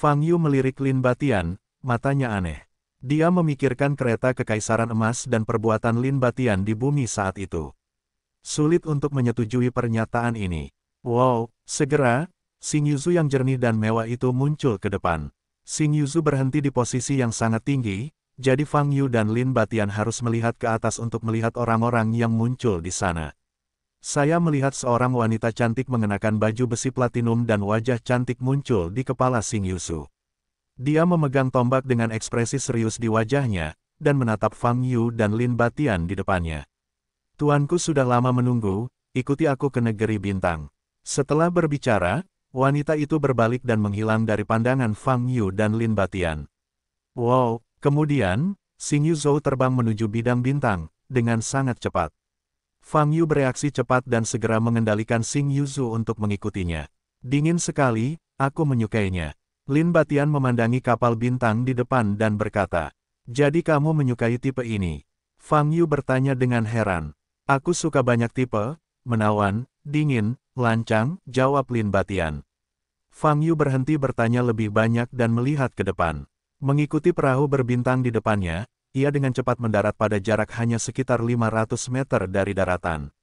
Fang Yu melirik Lin Batian, matanya aneh. Dia memikirkan kereta kekaisaran emas dan perbuatan Lin Batian di bumi saat itu. Sulit untuk menyetujui pernyataan ini. Wow, segera, Xing Yuzu yang jernih dan mewah itu muncul ke depan. Xing Yuzu berhenti di posisi yang sangat tinggi, jadi Fang Yu dan Lin Batian harus melihat ke atas untuk melihat orang-orang yang muncul di sana. Saya melihat seorang wanita cantik mengenakan baju besi platinum dan wajah cantik muncul di kepala Sing Yusu. Dia memegang tombak dengan ekspresi serius di wajahnya, dan menatap Fang Yu dan Lin Batian di depannya. Tuanku sudah lama menunggu, ikuti aku ke negeri bintang. Setelah berbicara, wanita itu berbalik dan menghilang dari pandangan Fang Yu dan Lin Batian. Wow, kemudian, Sing Yu Zhou terbang menuju bidang bintang, dengan sangat cepat. Fang Yu bereaksi cepat dan segera mengendalikan Xing Yuzu untuk mengikutinya. Dingin sekali, aku menyukainya. Lin Batian memandangi kapal bintang di depan dan berkata, Jadi kamu menyukai tipe ini? Fang Yu bertanya dengan heran. Aku suka banyak tipe, menawan, dingin, lancang, jawab Lin Batian. Fang Yu berhenti bertanya lebih banyak dan melihat ke depan. Mengikuti perahu berbintang di depannya, ia dengan cepat mendarat pada jarak hanya sekitar 500 meter dari daratan.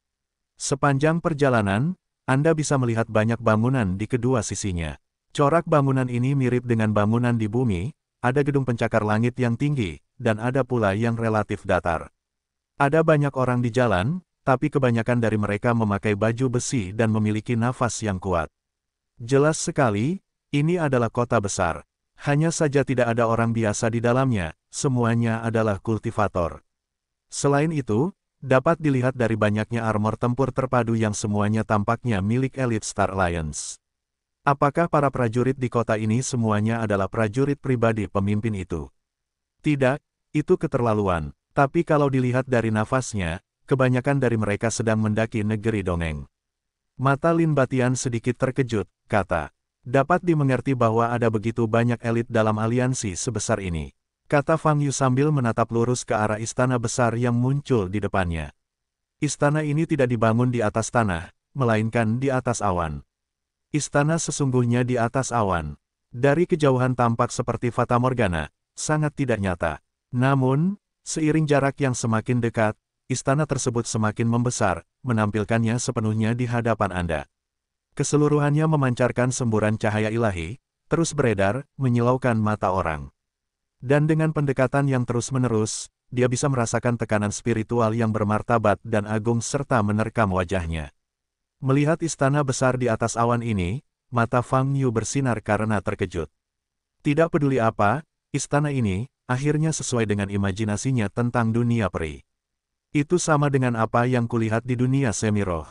Sepanjang perjalanan, Anda bisa melihat banyak bangunan di kedua sisinya. Corak bangunan ini mirip dengan bangunan di bumi, ada gedung pencakar langit yang tinggi, dan ada pula yang relatif datar. Ada banyak orang di jalan, tapi kebanyakan dari mereka memakai baju besi dan memiliki nafas yang kuat. Jelas sekali, ini adalah kota besar. Hanya saja tidak ada orang biasa di dalamnya, semuanya adalah kultivator. Selain itu, dapat dilihat dari banyaknya armor tempur terpadu yang semuanya tampaknya milik elit Star Alliance. Apakah para prajurit di kota ini semuanya adalah prajurit pribadi pemimpin itu? Tidak, itu keterlaluan, tapi kalau dilihat dari nafasnya, kebanyakan dari mereka sedang mendaki negeri dongeng. Mata Lin Batian sedikit terkejut, kata. Dapat dimengerti bahwa ada begitu banyak elit dalam aliansi sebesar ini. Kata Fang Yu sambil menatap lurus ke arah istana besar yang muncul di depannya. Istana ini tidak dibangun di atas tanah, melainkan di atas awan. Istana sesungguhnya di atas awan. Dari kejauhan tampak seperti Fata Morgana, sangat tidak nyata. Namun, seiring jarak yang semakin dekat, istana tersebut semakin membesar, menampilkannya sepenuhnya di hadapan Anda keseluruhannya memancarkan semburan cahaya ilahi, terus beredar, menyilaukan mata orang. Dan dengan pendekatan yang terus-menerus, dia bisa merasakan tekanan spiritual yang bermartabat dan agung serta menerkam wajahnya. Melihat istana besar di atas awan ini, mata Fang Yu bersinar karena terkejut. Tidak peduli apa, istana ini, akhirnya sesuai dengan imajinasinya tentang dunia peri. Itu sama dengan apa yang kulihat di dunia semiroh.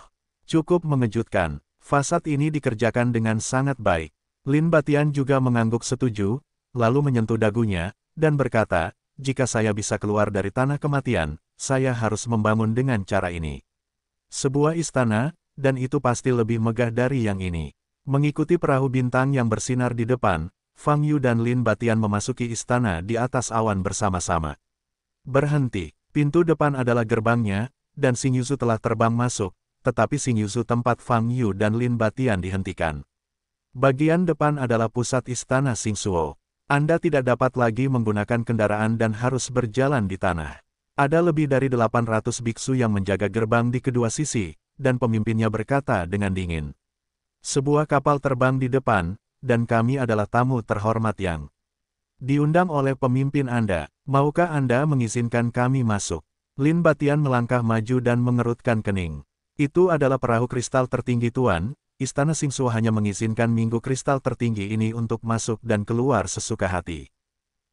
Cukup mengejutkan, Fasad ini dikerjakan dengan sangat baik. Lin Batian juga mengangguk setuju, lalu menyentuh dagunya, dan berkata, jika saya bisa keluar dari tanah kematian, saya harus membangun dengan cara ini. Sebuah istana, dan itu pasti lebih megah dari yang ini. Mengikuti perahu bintang yang bersinar di depan, Fang Yu dan Lin Batian memasuki istana di atas awan bersama-sama. Berhenti, pintu depan adalah gerbangnya, dan Xing Yuzu telah terbang masuk, tetapi Xing Yuzu tempat Fang Yu dan Lin Batian dihentikan. Bagian depan adalah pusat istana Xing Suo. Anda tidak dapat lagi menggunakan kendaraan dan harus berjalan di tanah. Ada lebih dari 800 biksu yang menjaga gerbang di kedua sisi, dan pemimpinnya berkata dengan dingin. Sebuah kapal terbang di depan, dan kami adalah tamu terhormat yang diundang oleh pemimpin Anda. Maukah Anda mengizinkan kami masuk? Lin Batian melangkah maju dan mengerutkan kening. Itu adalah perahu kristal tertinggi Tuan, Istana Singsu hanya mengizinkan minggu kristal tertinggi ini untuk masuk dan keluar sesuka hati.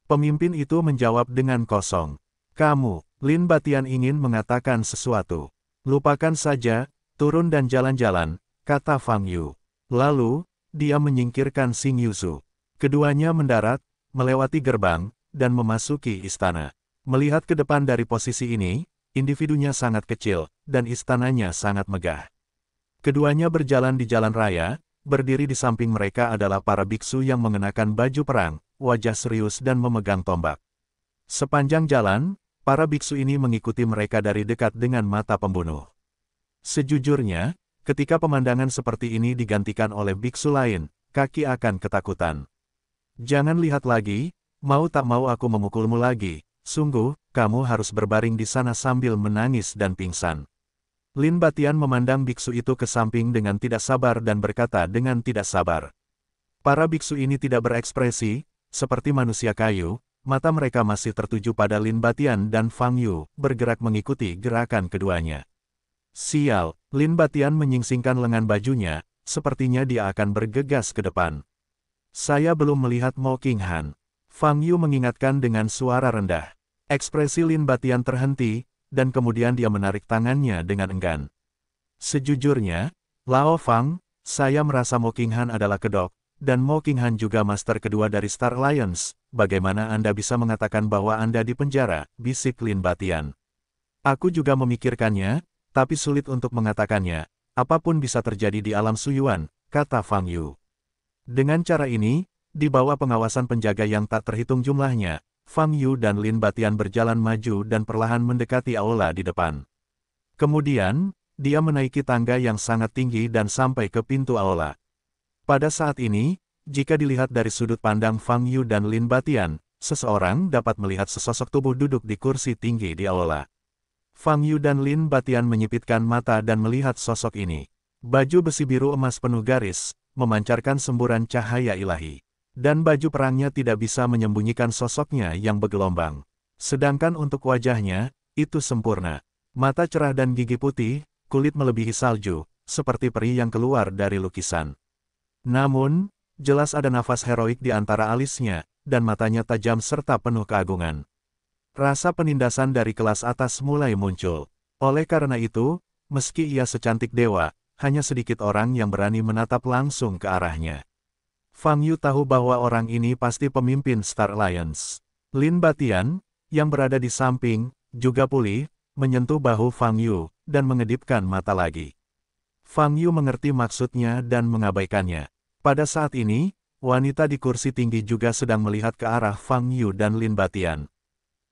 Pemimpin itu menjawab dengan kosong. Kamu, Lin Batian ingin mengatakan sesuatu. Lupakan saja, turun dan jalan-jalan, kata Fang Yu. Lalu, dia menyingkirkan Sing Yuzu. Keduanya mendarat, melewati gerbang, dan memasuki istana. Melihat ke depan dari posisi ini, individunya sangat kecil, dan istananya sangat megah. Keduanya berjalan di jalan raya, berdiri di samping mereka adalah para biksu yang mengenakan baju perang, wajah serius dan memegang tombak. Sepanjang jalan, para biksu ini mengikuti mereka dari dekat dengan mata pembunuh. Sejujurnya, ketika pemandangan seperti ini digantikan oleh biksu lain, kaki akan ketakutan. Jangan lihat lagi, mau tak mau aku memukulmu lagi, Sungguh, kamu harus berbaring di sana sambil menangis dan pingsan. Lin Batian memandang biksu itu ke samping dengan tidak sabar dan berkata dengan tidak sabar. Para biksu ini tidak berekspresi, seperti manusia kayu, mata mereka masih tertuju pada Lin Batian dan Fang Yu, bergerak mengikuti gerakan keduanya. Sial, Lin Batian menyingsingkan lengan bajunya, sepertinya dia akan bergegas ke depan. Saya belum melihat Mo King Han. Fang Yu mengingatkan dengan suara rendah. Ekspresi Lin Batian terhenti, dan kemudian dia menarik tangannya dengan enggan. Sejujurnya, Lao Fang, saya merasa Mo Han adalah kedok, dan Mo Han juga master kedua dari Star Alliance. Bagaimana Anda bisa mengatakan bahwa Anda di penjara, bisik Lin Batian. Aku juga memikirkannya, tapi sulit untuk mengatakannya. Apapun bisa terjadi di alam suyuan, kata Fang Yu. Dengan cara ini, di bawah pengawasan penjaga yang tak terhitung jumlahnya, Fang Yu dan Lin Batian berjalan maju dan perlahan mendekati aula di depan. Kemudian, dia menaiki tangga yang sangat tinggi dan sampai ke pintu aula. Pada saat ini, jika dilihat dari sudut pandang Fang Yu dan Lin Batian, seseorang dapat melihat sesosok tubuh duduk di kursi tinggi di aula. Fang Yu dan Lin Batian menyipitkan mata dan melihat sosok ini. Baju besi biru emas penuh garis, memancarkan semburan cahaya ilahi. Dan baju perangnya tidak bisa menyembunyikan sosoknya yang bergelombang. Sedangkan untuk wajahnya, itu sempurna. Mata cerah dan gigi putih, kulit melebihi salju, seperti peri yang keluar dari lukisan. Namun, jelas ada nafas heroik di antara alisnya, dan matanya tajam serta penuh keagungan. Rasa penindasan dari kelas atas mulai muncul. Oleh karena itu, meski ia secantik dewa, hanya sedikit orang yang berani menatap langsung ke arahnya. Fang Yu tahu bahwa orang ini pasti pemimpin Star Alliance. Lin Batian, yang berada di samping, juga pulih, menyentuh bahu Fang Yu, dan mengedipkan mata lagi. Fang Yu mengerti maksudnya dan mengabaikannya. Pada saat ini, wanita di kursi tinggi juga sedang melihat ke arah Fang Yu dan Lin Batian.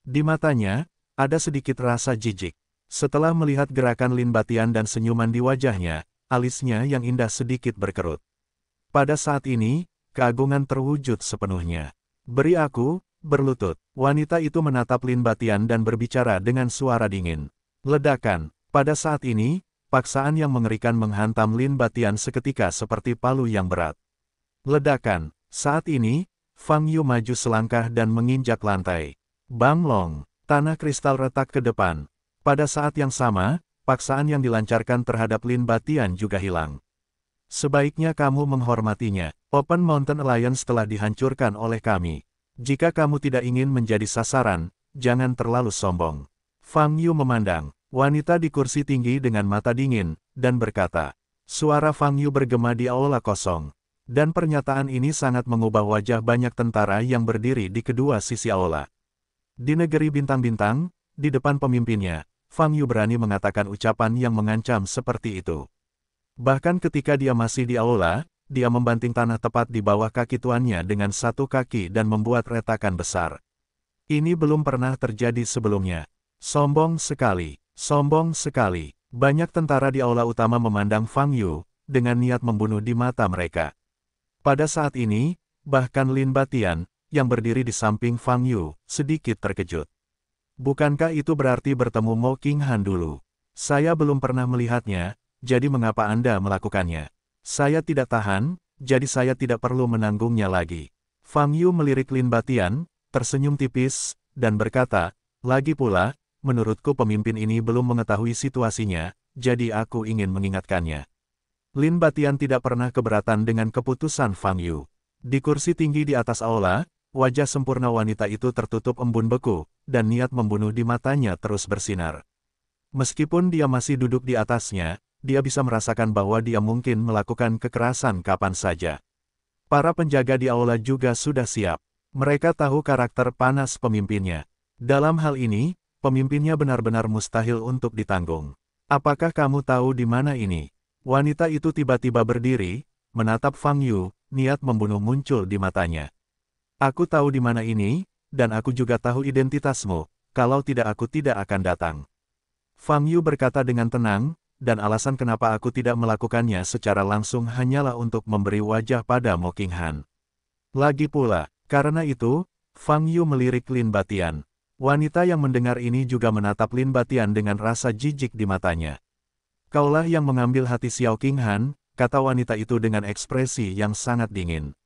Di matanya, ada sedikit rasa jijik. Setelah melihat gerakan Lin Batian dan senyuman di wajahnya, alisnya yang indah sedikit berkerut. Pada saat ini, keagungan terwujud sepenuhnya. Beri aku, berlutut. Wanita itu menatap Lin Batian dan berbicara dengan suara dingin. Ledakan. Pada saat ini, paksaan yang mengerikan menghantam Lin Batian seketika seperti palu yang berat. Ledakan. Saat ini, Fang Yu maju selangkah dan menginjak lantai. Bang Long, tanah kristal retak ke depan. Pada saat yang sama, paksaan yang dilancarkan terhadap Lin Batian juga hilang. Sebaiknya kamu menghormatinya. Open Mountain Alliance telah dihancurkan oleh kami. Jika kamu tidak ingin menjadi sasaran, jangan terlalu sombong. Fang Yu memandang, wanita di kursi tinggi dengan mata dingin, dan berkata. Suara Fang Yu bergema di aula kosong. Dan pernyataan ini sangat mengubah wajah banyak tentara yang berdiri di kedua sisi aula. Di negeri bintang-bintang, di depan pemimpinnya, Fang Yu berani mengatakan ucapan yang mengancam seperti itu. Bahkan ketika dia masih di aula, dia membanting tanah tepat di bawah kaki tuannya dengan satu kaki dan membuat retakan besar. Ini belum pernah terjadi sebelumnya. Sombong sekali, sombong sekali. Banyak tentara di aula utama memandang Fang Yu, dengan niat membunuh di mata mereka. Pada saat ini, bahkan Lin Batian, yang berdiri di samping Fang Yu, sedikit terkejut. Bukankah itu berarti bertemu Mo Qinghan dulu? Saya belum pernah melihatnya, jadi mengapa Anda melakukannya? Saya tidak tahan, jadi saya tidak perlu menanggungnya lagi. Fang Yu melirik Lin Batian, tersenyum tipis, dan berkata, lagi pula, menurutku pemimpin ini belum mengetahui situasinya, jadi aku ingin mengingatkannya. Lin Batian tidak pernah keberatan dengan keputusan Fang Yu. Di kursi tinggi di atas aula, wajah sempurna wanita itu tertutup embun beku, dan niat membunuh di matanya terus bersinar. Meskipun dia masih duduk di atasnya, dia bisa merasakan bahwa dia mungkin melakukan kekerasan kapan saja. Para penjaga di aula juga sudah siap. Mereka tahu karakter panas pemimpinnya. Dalam hal ini, pemimpinnya benar-benar mustahil untuk ditanggung. Apakah kamu tahu di mana ini? Wanita itu tiba-tiba berdiri, menatap Fang Yu, niat membunuh muncul di matanya. Aku tahu di mana ini, dan aku juga tahu identitasmu, kalau tidak aku tidak akan datang. Fang Yu berkata dengan tenang, dan alasan kenapa aku tidak melakukannya secara langsung hanyalah untuk memberi wajah pada Mocking Han. Lagi pula, karena itu, Fang Yu melirik Lin Batian. Wanita yang mendengar ini juga menatap Lin Batian dengan rasa jijik di matanya. Kaulah yang mengambil hati Xiao King Han, kata wanita itu dengan ekspresi yang sangat dingin.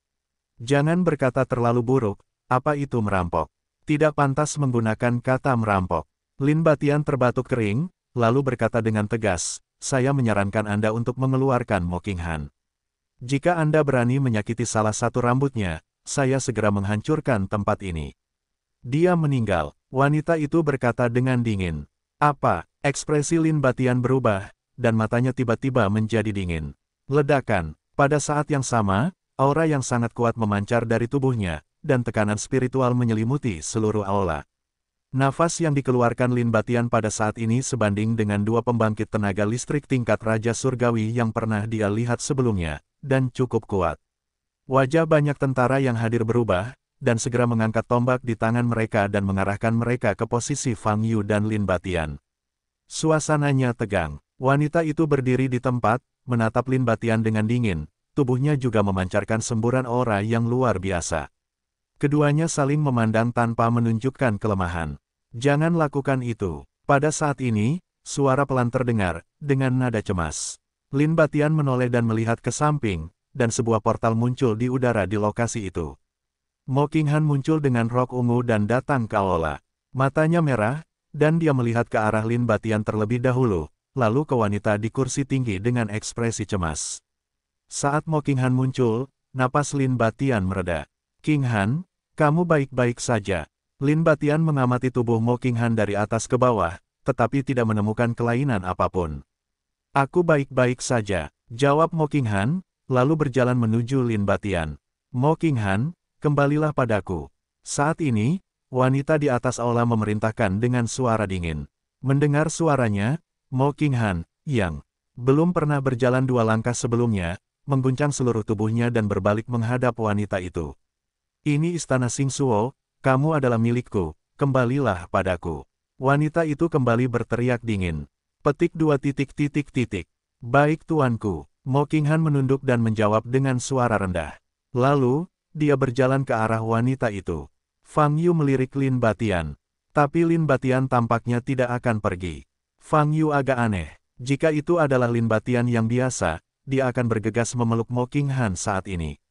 Jangan berkata terlalu buruk, apa itu merampok? Tidak pantas menggunakan kata merampok. Lin Batian terbatuk kering, lalu berkata dengan tegas, saya menyarankan Anda untuk mengeluarkan Han. Jika Anda berani menyakiti salah satu rambutnya, saya segera menghancurkan tempat ini. Dia meninggal, wanita itu berkata dengan dingin. Apa? Ekspresi Lin Batian berubah, dan matanya tiba-tiba menjadi dingin. Ledakan, pada saat yang sama, aura yang sangat kuat memancar dari tubuhnya, dan tekanan spiritual menyelimuti seluruh aula. Nafas yang dikeluarkan Lin Batian pada saat ini sebanding dengan dua pembangkit tenaga listrik tingkat Raja Surgawi yang pernah dia lihat sebelumnya, dan cukup kuat. Wajah banyak tentara yang hadir berubah, dan segera mengangkat tombak di tangan mereka dan mengarahkan mereka ke posisi Fang Yu dan Lin Batian. Suasananya tegang. Wanita itu berdiri di tempat, menatap Lin Batian dengan dingin, tubuhnya juga memancarkan semburan aura yang luar biasa. Keduanya saling memandang tanpa menunjukkan kelemahan. Jangan lakukan itu. Pada saat ini, suara pelan terdengar, dengan nada cemas. Lin Batian menoleh dan melihat ke samping, dan sebuah portal muncul di udara di lokasi itu. Mo Han muncul dengan rok ungu dan datang ke Alola. Matanya merah, dan dia melihat ke arah Lin Batian terlebih dahulu, lalu ke wanita di kursi tinggi dengan ekspresi cemas. Saat Mo Han muncul, napas Lin Batian mereda. Kinghan, kamu baik-baik saja. Lin Batian mengamati tubuh Mo Han dari atas ke bawah, tetapi tidak menemukan kelainan apapun. Aku baik-baik saja, jawab Mo Han, lalu berjalan menuju Lin Batian. Mo Han, kembalilah padaku. Saat ini, wanita di atas aula memerintahkan dengan suara dingin. Mendengar suaranya, Mo Han, yang belum pernah berjalan dua langkah sebelumnya, mengguncang seluruh tubuhnya dan berbalik menghadap wanita itu. Ini istana Sing Suo, kamu adalah milikku, kembalilah padaku. Wanita itu kembali berteriak dingin. Petik dua titik titik titik. Baik tuanku, Mokinghan menunduk dan menjawab dengan suara rendah. Lalu, dia berjalan ke arah wanita itu. Fang Yu melirik Lin Batian. Tapi Lin Batian tampaknya tidak akan pergi. Fang Yu agak aneh. Jika itu adalah Lin Batian yang biasa, dia akan bergegas memeluk Mokinghan saat ini.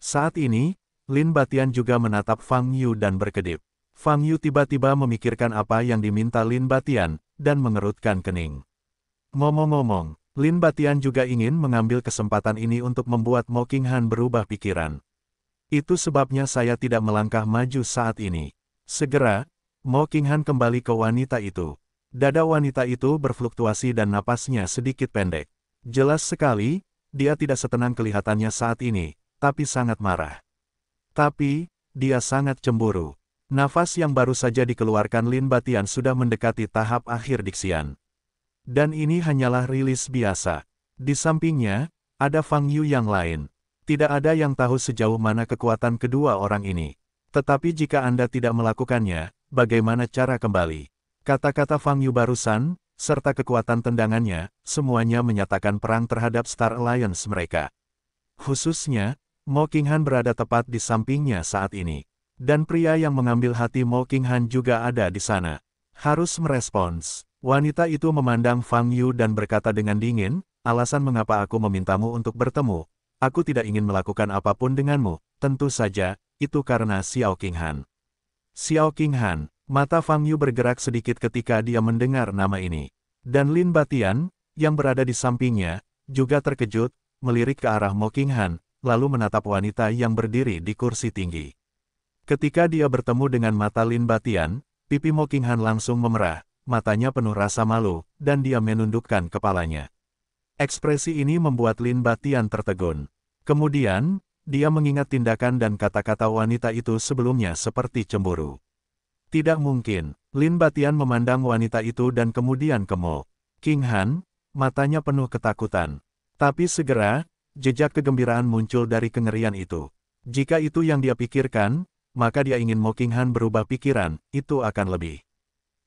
Saat ini, Lin Batian juga menatap Fang Yu dan berkedip. Fang Yu tiba-tiba memikirkan apa yang diminta Lin Batian, dan mengerutkan kening. Ngomong-ngomong, Lin Batian juga ingin mengambil kesempatan ini untuk membuat Mo Han berubah pikiran. Itu sebabnya saya tidak melangkah maju saat ini. Segera, Mo Han kembali ke wanita itu. Dada wanita itu berfluktuasi dan napasnya sedikit pendek. Jelas sekali, dia tidak setenang kelihatannya saat ini, tapi sangat marah. Tapi, dia sangat cemburu. Nafas yang baru saja dikeluarkan Lin Batian sudah mendekati tahap akhir diksian. Dan ini hanyalah rilis biasa. Di sampingnya, ada Fang Yu yang lain. Tidak ada yang tahu sejauh mana kekuatan kedua orang ini. Tetapi jika Anda tidak melakukannya, bagaimana cara kembali? Kata-kata Fang Yu barusan, serta kekuatan tendangannya, semuanya menyatakan perang terhadap Star Alliance mereka. Khususnya, Mo Han berada tepat di sampingnya saat ini. Dan pria yang mengambil hati Mo Han juga ada di sana. Harus merespons. Wanita itu memandang Fang Yu dan berkata dengan dingin, alasan mengapa aku memintamu untuk bertemu. Aku tidak ingin melakukan apapun denganmu, tentu saja, itu karena Xiao Qinghan. Xiao Qinghan, mata Fang Yu bergerak sedikit ketika dia mendengar nama ini. Dan Lin Batian, yang berada di sampingnya, juga terkejut, melirik ke arah Mo Qinghan, lalu menatap wanita yang berdiri di kursi tinggi. Ketika dia bertemu dengan mata Lin Batian, pipi Mo langsung memerah, matanya penuh rasa malu, dan dia menundukkan kepalanya. Ekspresi ini membuat Lin Batian tertegun. Kemudian, dia mengingat tindakan dan kata-kata wanita itu sebelumnya seperti cemburu. Tidak mungkin, Lin Batian memandang wanita itu dan kemudian kemul. King Han, matanya penuh ketakutan. Tapi segera, jejak kegembiraan muncul dari kengerian itu. Jika itu yang dia pikirkan, maka dia ingin Han berubah pikiran, itu akan lebih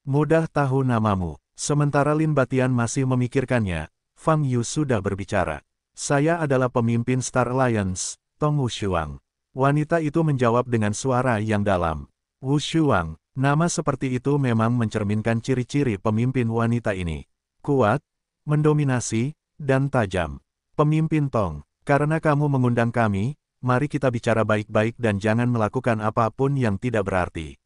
mudah tahu namamu. Sementara Lin Batian masih memikirkannya, Fang Yu sudah berbicara. Saya adalah pemimpin Star Alliance, Tong Wu Shuang. Wanita itu menjawab dengan suara yang dalam. Wu Shuang, nama seperti itu memang mencerminkan ciri-ciri pemimpin wanita ini. Kuat, mendominasi, dan tajam. Pemimpin Tong, karena kamu mengundang kami, mari kita bicara baik-baik dan jangan melakukan apapun yang tidak berarti.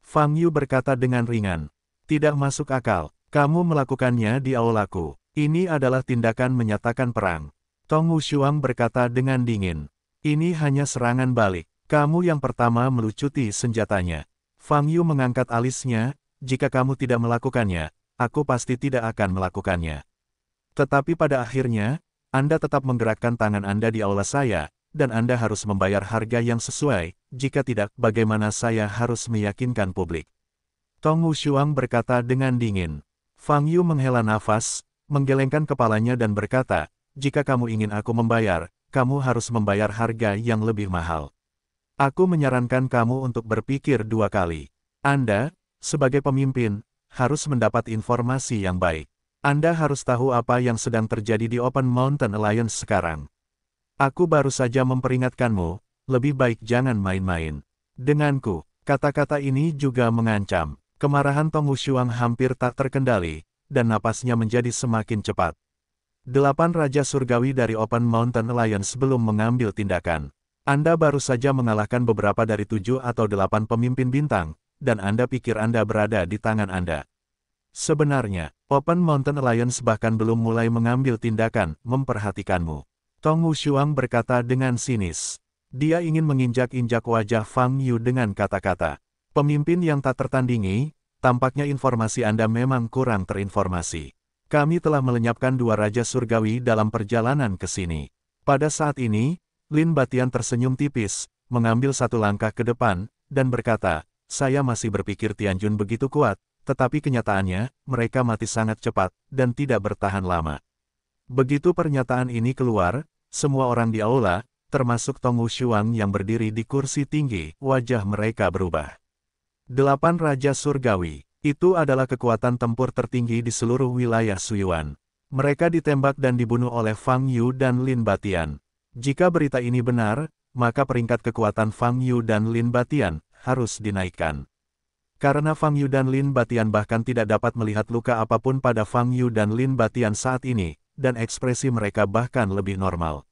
Fang Yu berkata dengan ringan, tidak masuk akal, kamu melakukannya di aulaku. Ini adalah tindakan menyatakan perang. Tong Wushuang berkata dengan dingin, ini hanya serangan balik. Kamu yang pertama melucuti senjatanya. Fang Yu mengangkat alisnya, jika kamu tidak melakukannya, aku pasti tidak akan melakukannya. Tetapi pada akhirnya, anda tetap menggerakkan tangan Anda di aula saya, dan Anda harus membayar harga yang sesuai, jika tidak bagaimana saya harus meyakinkan publik. Tong Wushuang berkata dengan dingin. Fang Yu menghela nafas, menggelengkan kepalanya dan berkata, jika kamu ingin aku membayar, kamu harus membayar harga yang lebih mahal. Aku menyarankan kamu untuk berpikir dua kali. Anda, sebagai pemimpin, harus mendapat informasi yang baik. Anda harus tahu apa yang sedang terjadi di Open Mountain Alliance sekarang. Aku baru saja memperingatkanmu, lebih baik jangan main-main. Denganku, kata-kata ini juga mengancam. Kemarahan Tong Wushuang hampir tak terkendali, dan napasnya menjadi semakin cepat. Delapan Raja Surgawi dari Open Mountain Alliance belum mengambil tindakan. Anda baru saja mengalahkan beberapa dari tujuh atau delapan pemimpin bintang, dan Anda pikir Anda berada di tangan Anda. Sebenarnya, Open Mountain Alliance bahkan belum mulai mengambil tindakan memperhatikanmu. Tong Wushuang berkata dengan sinis. Dia ingin menginjak-injak wajah Fang Yu dengan kata-kata. Pemimpin yang tak tertandingi, tampaknya informasi Anda memang kurang terinformasi. Kami telah melenyapkan dua raja surgawi dalam perjalanan ke sini. Pada saat ini, Lin Batian tersenyum tipis, mengambil satu langkah ke depan, dan berkata, saya masih berpikir Tianjun begitu kuat, tetapi kenyataannya, mereka mati sangat cepat, dan tidak bertahan lama. Begitu pernyataan ini keluar, semua orang di aula, termasuk Tong Wushuang yang berdiri di kursi tinggi, wajah mereka berubah. Delapan Raja Surgawi, itu adalah kekuatan tempur tertinggi di seluruh wilayah Suyuan. Mereka ditembak dan dibunuh oleh Fang Yu dan Lin Batian. Jika berita ini benar, maka peringkat kekuatan Fang Yu dan Lin Batian harus dinaikkan. Karena Fang Yu dan Lin Batian bahkan tidak dapat melihat luka apapun pada Fang Yu dan Lin Batian saat ini, dan ekspresi mereka bahkan lebih normal.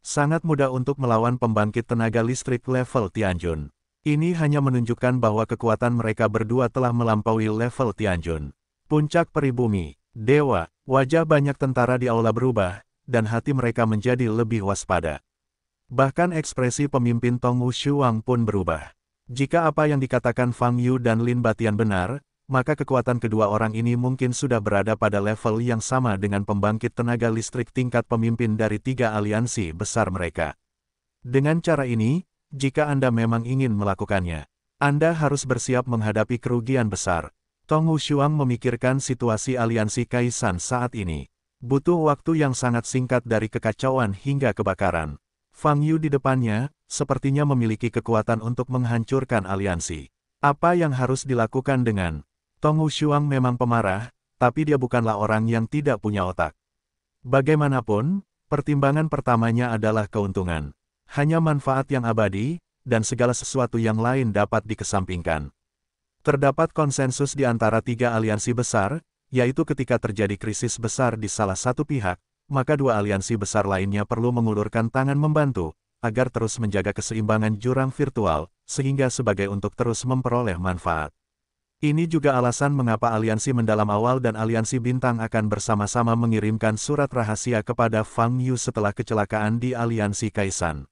Sangat mudah untuk melawan pembangkit tenaga listrik level Tianjun. Ini hanya menunjukkan bahwa kekuatan mereka berdua telah melampaui level Tianjun. Puncak Peribumi, Dewa, wajah banyak tentara di aula berubah, dan hati mereka menjadi lebih waspada. Bahkan ekspresi pemimpin Tong Wu Shuang pun berubah. Jika apa yang dikatakan Fang Yu dan Lin Batian benar, maka kekuatan kedua orang ini mungkin sudah berada pada level yang sama dengan pembangkit tenaga listrik tingkat pemimpin dari tiga aliansi besar mereka. Dengan cara ini, jika Anda memang ingin melakukannya, Anda harus bersiap menghadapi kerugian besar. Tong Shuang memikirkan situasi aliansi Kaisan saat ini. Butuh waktu yang sangat singkat dari kekacauan hingga kebakaran. Fang Yu di depannya, sepertinya memiliki kekuatan untuk menghancurkan aliansi. Apa yang harus dilakukan dengan Tong Shuang memang pemarah, tapi dia bukanlah orang yang tidak punya otak. Bagaimanapun, pertimbangan pertamanya adalah keuntungan. Hanya manfaat yang abadi, dan segala sesuatu yang lain dapat dikesampingkan. Terdapat konsensus di antara tiga aliansi besar, yaitu ketika terjadi krisis besar di salah satu pihak, maka dua aliansi besar lainnya perlu mengulurkan tangan membantu, agar terus menjaga keseimbangan jurang virtual, sehingga sebagai untuk terus memperoleh manfaat. Ini juga alasan mengapa aliansi mendalam awal dan aliansi bintang akan bersama-sama mengirimkan surat rahasia kepada Fang Yu setelah kecelakaan di aliansi Kaisan.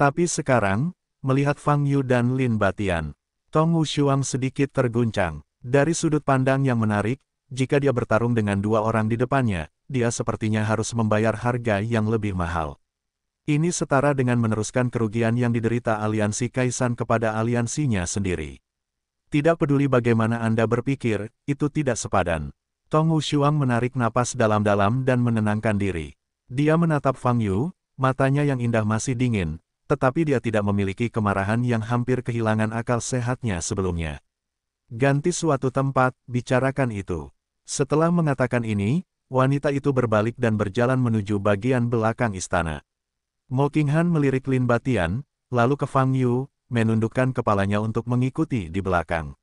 Tapi sekarang, melihat Fang Yu dan Lin Batian, Tong Shuang sedikit terguncang. Dari sudut pandang yang menarik, jika dia bertarung dengan dua orang di depannya, dia sepertinya harus membayar harga yang lebih mahal. Ini setara dengan meneruskan kerugian yang diderita aliansi Kaisan kepada aliansinya sendiri. Tidak peduli bagaimana Anda berpikir, itu tidak sepadan. Tong Wushuang menarik napas dalam-dalam dan menenangkan diri. Dia menatap Fang Yu, matanya yang indah masih dingin, tetapi dia tidak memiliki kemarahan yang hampir kehilangan akal sehatnya sebelumnya. Ganti suatu tempat, bicarakan itu. Setelah mengatakan ini, wanita itu berbalik dan berjalan menuju bagian belakang istana. Mo Qinghan melirik Lin Batian, lalu ke Fang Yu, menundukkan kepalanya untuk mengikuti di belakang.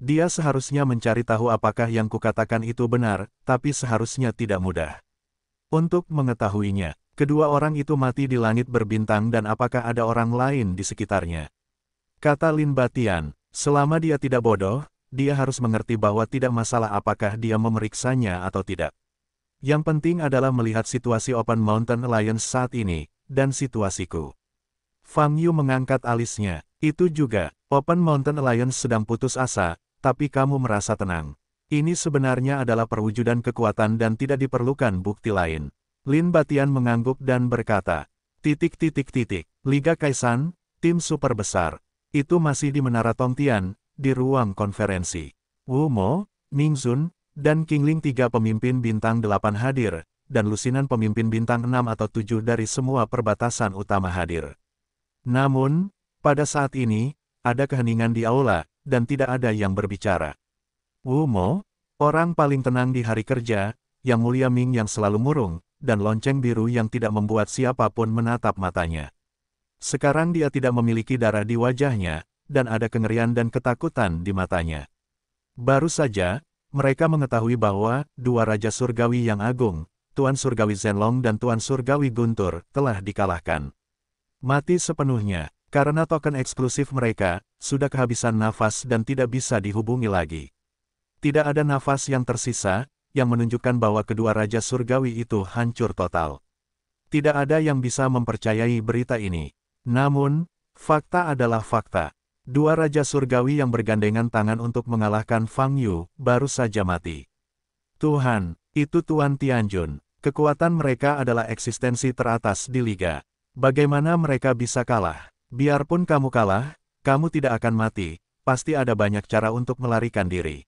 Dia seharusnya mencari tahu apakah yang kukatakan itu benar, tapi seharusnya tidak mudah. Untuk mengetahuinya, kedua orang itu mati di langit berbintang dan apakah ada orang lain di sekitarnya. Kata Lin Batian, selama dia tidak bodoh, dia harus mengerti bahwa tidak masalah apakah dia memeriksanya atau tidak. Yang penting adalah melihat situasi Open Mountain Alliance saat ini, dan situasiku. Fang Yu mengangkat alisnya. Itu juga, Open Mountain Alliance sedang putus asa, tapi kamu merasa tenang. Ini sebenarnya adalah perwujudan kekuatan dan tidak diperlukan bukti lain. Lin Batian mengangguk dan berkata, titik titik titik, Liga Kaisan, tim super besar. Itu masih di Menara Tongtian, di ruang konferensi. Wu Mo, Ning Zun, dan Kingling tiga pemimpin bintang delapan hadir, dan lusinan pemimpin bintang enam atau tujuh dari semua perbatasan utama hadir. Namun, pada saat ini, ada keheningan di aula, dan tidak ada yang berbicara. Wu Mo, orang paling tenang di hari kerja, yang mulia Ming yang selalu murung, dan lonceng biru yang tidak membuat siapapun menatap matanya. Sekarang dia tidak memiliki darah di wajahnya, dan ada kengerian dan ketakutan di matanya. Baru saja, mereka mengetahui bahwa dua raja surgawi yang agung, Tuan Surgawi Zenlong dan Tuan Surgawi Guntur, telah dikalahkan. Mati sepenuhnya, karena token eksklusif mereka, sudah kehabisan nafas dan tidak bisa dihubungi lagi. Tidak ada nafas yang tersisa, yang menunjukkan bahwa kedua Raja Surgawi itu hancur total. Tidak ada yang bisa mempercayai berita ini. Namun, fakta adalah fakta. Dua raja surgawi yang bergandengan tangan untuk mengalahkan Fang Yu, baru saja mati. Tuhan, itu Tuan Tianjun. Kekuatan mereka adalah eksistensi teratas di Liga. Bagaimana mereka bisa kalah? Biarpun kamu kalah, kamu tidak akan mati, pasti ada banyak cara untuk melarikan diri.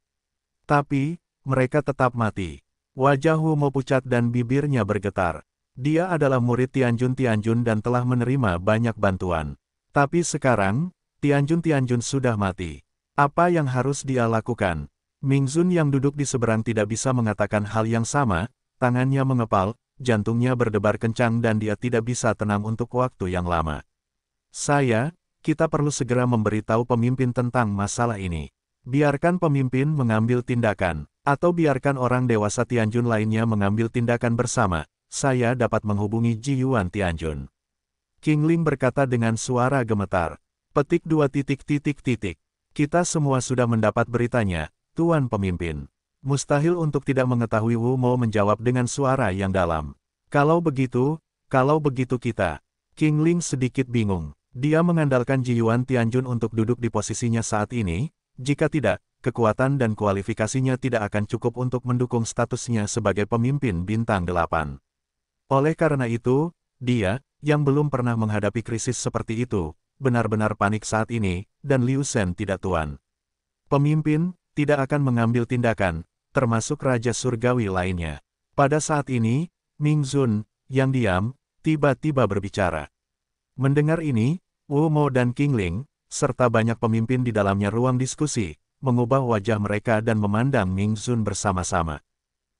Tapi, mereka tetap mati. Wajah Humo pucat dan bibirnya bergetar. Dia adalah murid Tianjun Tianjun dan telah menerima banyak bantuan. Tapi sekarang, Tianjun-Tianjun sudah mati. Apa yang harus dia lakukan? Mingzun yang duduk di seberang tidak bisa mengatakan hal yang sama, tangannya mengepal, jantungnya berdebar kencang dan dia tidak bisa tenang untuk waktu yang lama. Saya, kita perlu segera memberitahu pemimpin tentang masalah ini. Biarkan pemimpin mengambil tindakan, atau biarkan orang dewasa Tianjun lainnya mengambil tindakan bersama, saya dapat menghubungi Ji Yuan Tianjun. King Ling berkata dengan suara gemetar. Petik dua titik titik titik. Kita semua sudah mendapat beritanya, Tuan Pemimpin. Mustahil untuk tidak mengetahui Wu Mo menjawab dengan suara yang dalam. Kalau begitu, kalau begitu kita. King Ling sedikit bingung. Dia mengandalkan Ji Yuan Tianjun untuk duduk di posisinya saat ini, jika tidak, kekuatan dan kualifikasinya tidak akan cukup untuk mendukung statusnya sebagai pemimpin bintang delapan. Oleh karena itu, dia, yang belum pernah menghadapi krisis seperti itu, benar-benar panik saat ini, dan Liu Shen tidak tuan. Pemimpin, tidak akan mengambil tindakan, termasuk Raja Surgawi lainnya. Pada saat ini, Ming Zun, yang diam, tiba-tiba berbicara. Mendengar ini, Wu Mo dan King Ling, serta banyak pemimpin di dalamnya ruang diskusi, mengubah wajah mereka dan memandang Ming Zun bersama-sama.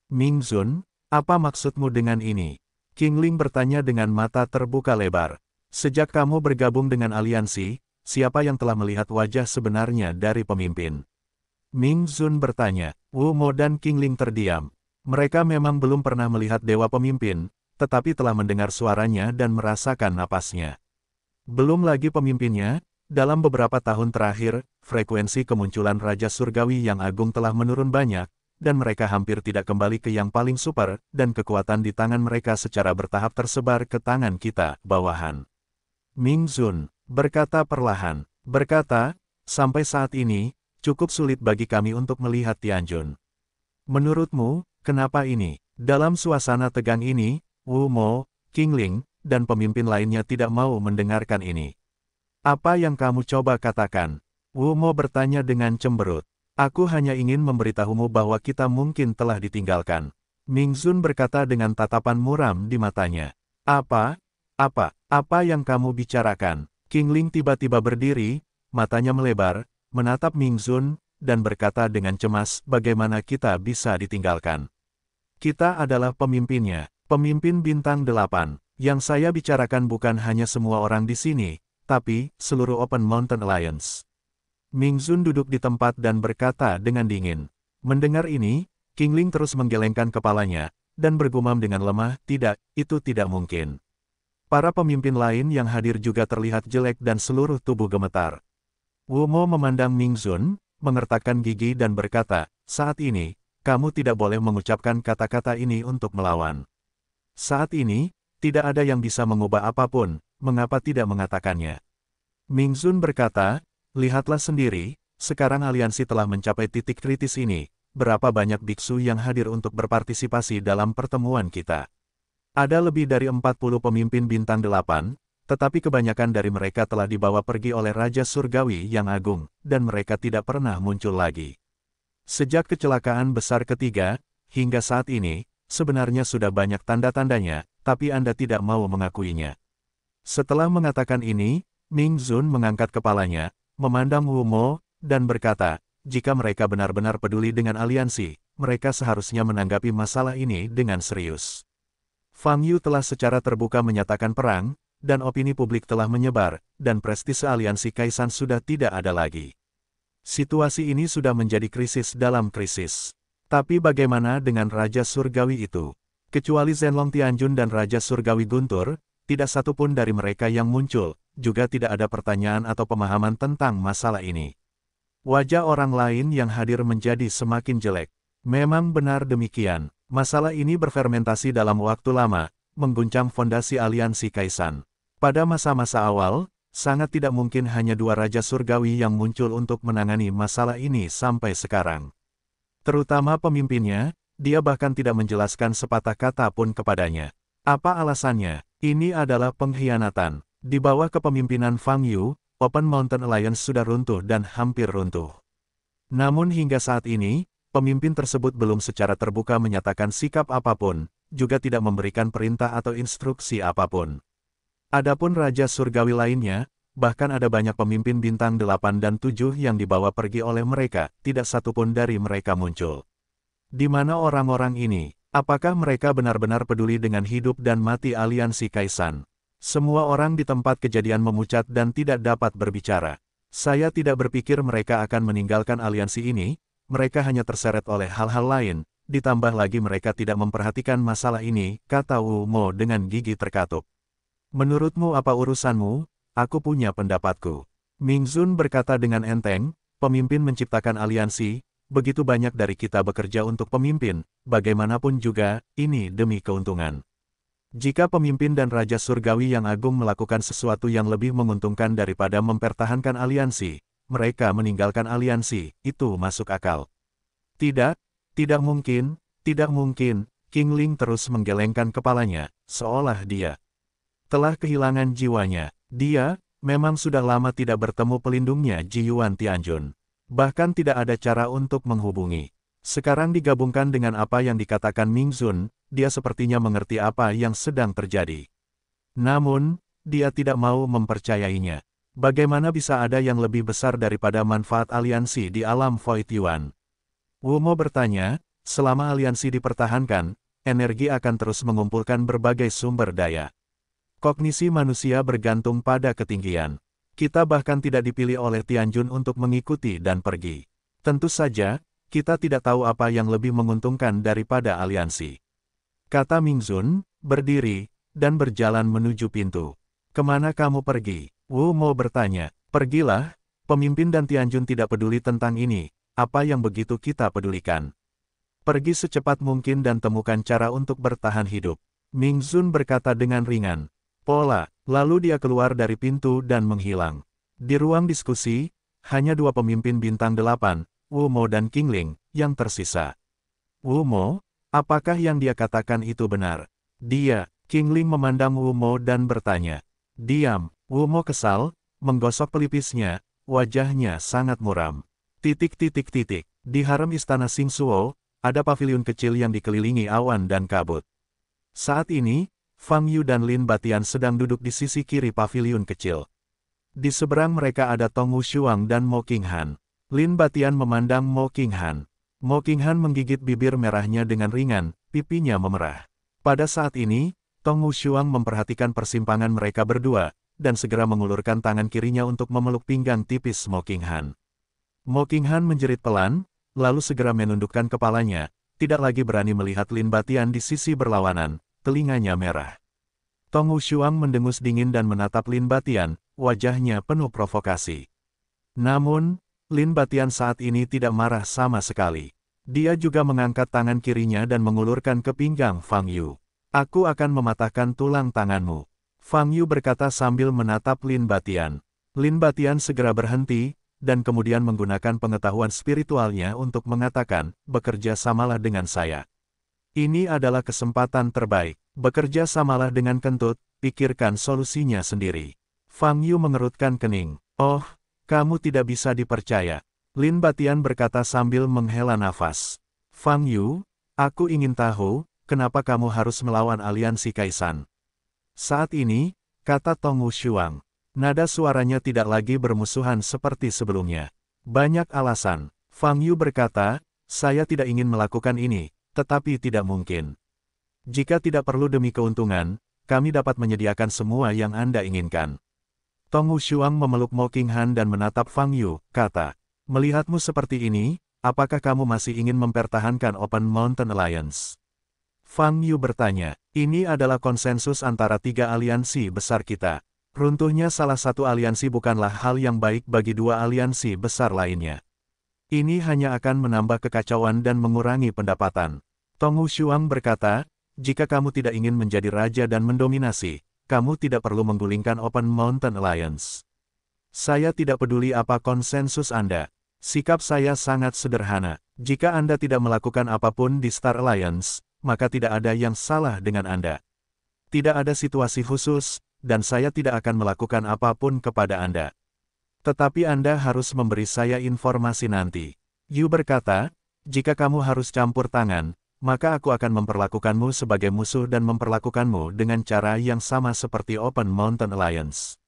Ming Zun, apa maksudmu dengan ini? King Ling bertanya dengan mata terbuka lebar. Sejak kamu bergabung dengan aliansi, siapa yang telah melihat wajah sebenarnya dari pemimpin? Ming Zun bertanya. Wu Mo dan King Ling terdiam. Mereka memang belum pernah melihat dewa pemimpin, tetapi telah mendengar suaranya dan merasakan napasnya. Belum lagi pemimpinnya, dalam beberapa tahun terakhir, frekuensi kemunculan Raja Surgawi yang agung telah menurun banyak, dan mereka hampir tidak kembali ke yang paling super, dan kekuatan di tangan mereka secara bertahap tersebar ke tangan kita, bawahan. Ming Zun berkata perlahan, berkata, sampai saat ini, cukup sulit bagi kami untuk melihat Tianjun. Menurutmu, kenapa ini? Dalam suasana tegang ini, Wu Mo, Ling, dan pemimpin lainnya tidak mau mendengarkan ini. Apa yang kamu coba katakan? Wu Mo bertanya dengan cemberut. Aku hanya ingin memberitahumu bahwa kita mungkin telah ditinggalkan. Ming Zun berkata dengan tatapan muram di matanya. Apa? Apa, apa yang kamu bicarakan? King Ling tiba-tiba berdiri, matanya melebar, menatap Ming Zun, dan berkata dengan cemas bagaimana kita bisa ditinggalkan. Kita adalah pemimpinnya, pemimpin bintang delapan. Yang saya bicarakan bukan hanya semua orang di sini, tapi seluruh Open Mountain Alliance. Ming Zun duduk di tempat dan berkata dengan dingin. Mendengar ini, King Ling terus menggelengkan kepalanya, dan bergumam dengan lemah, tidak, itu tidak mungkin. Para pemimpin lain yang hadir juga terlihat jelek dan seluruh tubuh gemetar. Wu Mo memandang Zun, mengertakkan gigi dan berkata, saat ini, kamu tidak boleh mengucapkan kata-kata ini untuk melawan. Saat ini, tidak ada yang bisa mengubah apapun, mengapa tidak mengatakannya? Ming Zun berkata, lihatlah sendiri, sekarang aliansi telah mencapai titik kritis ini, berapa banyak biksu yang hadir untuk berpartisipasi dalam pertemuan kita. Ada lebih dari 40 pemimpin bintang delapan, tetapi kebanyakan dari mereka telah dibawa pergi oleh Raja Surgawi yang agung, dan mereka tidak pernah muncul lagi. Sejak kecelakaan besar ketiga, hingga saat ini, sebenarnya sudah banyak tanda-tandanya, tapi Anda tidak mau mengakuinya. Setelah mengatakan ini, Ming Zun mengangkat kepalanya, memandang Wu Mo, dan berkata, jika mereka benar-benar peduli dengan aliansi, mereka seharusnya menanggapi masalah ini dengan serius. Fang Yu telah secara terbuka menyatakan perang, dan opini publik telah menyebar, dan prestise aliansi Kaisan sudah tidak ada lagi. Situasi ini sudah menjadi krisis dalam krisis. Tapi bagaimana dengan Raja Surgawi itu? Kecuali Zenlong Tianjun dan Raja Surgawi Guntur, tidak satu pun dari mereka yang muncul, juga tidak ada pertanyaan atau pemahaman tentang masalah ini. Wajah orang lain yang hadir menjadi semakin jelek. Memang benar demikian, Masalah ini berfermentasi dalam waktu lama, mengguncang fondasi aliansi Kaisan. Pada masa-masa awal, sangat tidak mungkin hanya dua raja surgawi yang muncul untuk menangani masalah ini sampai sekarang. Terutama pemimpinnya, dia bahkan tidak menjelaskan sepatah kata pun kepadanya. Apa alasannya? Ini adalah pengkhianatan. Di bawah kepemimpinan Fang Yu, Open Mountain Alliance sudah runtuh dan hampir runtuh. Namun hingga saat ini, pemimpin tersebut belum secara terbuka menyatakan sikap apapun, juga tidak memberikan perintah atau instruksi apapun. Adapun Raja Surgawi lainnya, bahkan ada banyak pemimpin bintang delapan dan tujuh yang dibawa pergi oleh mereka, tidak satupun dari mereka muncul. Di mana orang-orang ini, apakah mereka benar-benar peduli dengan hidup dan mati aliansi Kaisan? Semua orang di tempat kejadian memucat dan tidak dapat berbicara. Saya tidak berpikir mereka akan meninggalkan aliansi ini, mereka hanya terseret oleh hal-hal lain, ditambah lagi mereka tidak memperhatikan masalah ini, kata Wu Mo dengan gigi terkatup. Menurutmu apa urusanmu? Aku punya pendapatku. Ming Zun berkata dengan enteng, pemimpin menciptakan aliansi, begitu banyak dari kita bekerja untuk pemimpin, bagaimanapun juga, ini demi keuntungan. Jika pemimpin dan Raja Surgawi yang Agung melakukan sesuatu yang lebih menguntungkan daripada mempertahankan aliansi, mereka meninggalkan aliansi, itu masuk akal. Tidak, tidak mungkin, tidak mungkin, King Ling terus menggelengkan kepalanya, seolah dia telah kehilangan jiwanya. Dia, memang sudah lama tidak bertemu pelindungnya Ji Yuan Tianjun. Bahkan tidak ada cara untuk menghubungi. Sekarang digabungkan dengan apa yang dikatakan Ming Zun, dia sepertinya mengerti apa yang sedang terjadi. Namun, dia tidak mau mempercayainya. Bagaimana bisa ada yang lebih besar daripada manfaat aliansi di alam Void Yuan? Wumo bertanya, selama aliansi dipertahankan, energi akan terus mengumpulkan berbagai sumber daya. Kognisi manusia bergantung pada ketinggian. Kita bahkan tidak dipilih oleh Tianjun untuk mengikuti dan pergi. Tentu saja, kita tidak tahu apa yang lebih menguntungkan daripada aliansi. Kata Mingzun, berdiri, dan berjalan menuju pintu. Kemana kamu pergi? Wu Mo bertanya, pergilah, pemimpin dan Tianjun tidak peduli tentang ini, apa yang begitu kita pedulikan. Pergi secepat mungkin dan temukan cara untuk bertahan hidup. Ming Zun berkata dengan ringan. Pola, lalu dia keluar dari pintu dan menghilang. Di ruang diskusi, hanya dua pemimpin bintang delapan, Wu Mo dan King Ling, yang tersisa. Wu Mo, apakah yang dia katakan itu benar? Dia, King Ling memandang Wu Mo dan bertanya. Diam, Wumo kesal, menggosok pelipisnya, wajahnya sangat muram. Titik titik titik, di harem istana Sing Suo, ada pavilion kecil yang dikelilingi awan dan kabut. Saat ini, Fang Yu dan Lin Batian sedang duduk di sisi kiri pavilion kecil. Di seberang mereka ada Tong Wu Wushuang dan Mo King Han. Lin Batian memandang Mo King Han. Mo King Han menggigit bibir merahnya dengan ringan, pipinya memerah. Pada saat ini, Tong Wu Wushuang memperhatikan persimpangan mereka berdua, dan segera mengulurkan tangan kirinya untuk memeluk pinggang tipis Smoking Han. Smoking Han menjerit pelan, lalu segera menundukkan kepalanya, tidak lagi berani melihat Lin Batian di sisi berlawanan, telinganya merah. Tong Shuang mendengus dingin dan menatap Lin Batian, wajahnya penuh provokasi. Namun, Lin Batian saat ini tidak marah sama sekali. Dia juga mengangkat tangan kirinya dan mengulurkan ke pinggang Fang Yu. Aku akan mematahkan tulang tanganmu. Fang Yu berkata sambil menatap Lin Batian. Lin Batian segera berhenti, dan kemudian menggunakan pengetahuan spiritualnya untuk mengatakan, bekerja samalah dengan saya. Ini adalah kesempatan terbaik, bekerja samalah dengan kentut, pikirkan solusinya sendiri. Fang Yu mengerutkan kening, oh, kamu tidak bisa dipercaya. Lin Batian berkata sambil menghela nafas. Fang Yu, aku ingin tahu, kenapa kamu harus melawan aliansi Kaisan? Saat ini, kata Tong Wushuang, nada suaranya tidak lagi bermusuhan seperti sebelumnya. Banyak alasan, Fang Yu berkata, saya tidak ingin melakukan ini, tetapi tidak mungkin. Jika tidak perlu demi keuntungan, kami dapat menyediakan semua yang Anda inginkan. Tong Wushuang memeluk Mo King Han dan menatap Fang Yu, kata, melihatmu seperti ini, apakah kamu masih ingin mempertahankan Open Mountain Alliance? Fang Yu bertanya, ini adalah konsensus antara tiga aliansi besar kita. Runtuhnya salah satu aliansi bukanlah hal yang baik bagi dua aliansi besar lainnya. Ini hanya akan menambah kekacauan dan mengurangi pendapatan. Tong Shuang berkata, jika kamu tidak ingin menjadi raja dan mendominasi, kamu tidak perlu menggulingkan Open Mountain Alliance. Saya tidak peduli apa konsensus Anda. Sikap saya sangat sederhana. Jika Anda tidak melakukan apapun di Star Alliance, maka tidak ada yang salah dengan Anda. Tidak ada situasi khusus, dan saya tidak akan melakukan apapun kepada Anda. Tetapi Anda harus memberi saya informasi nanti. Yu berkata, jika kamu harus campur tangan, maka aku akan memperlakukanmu sebagai musuh dan memperlakukanmu dengan cara yang sama seperti Open Mountain Alliance.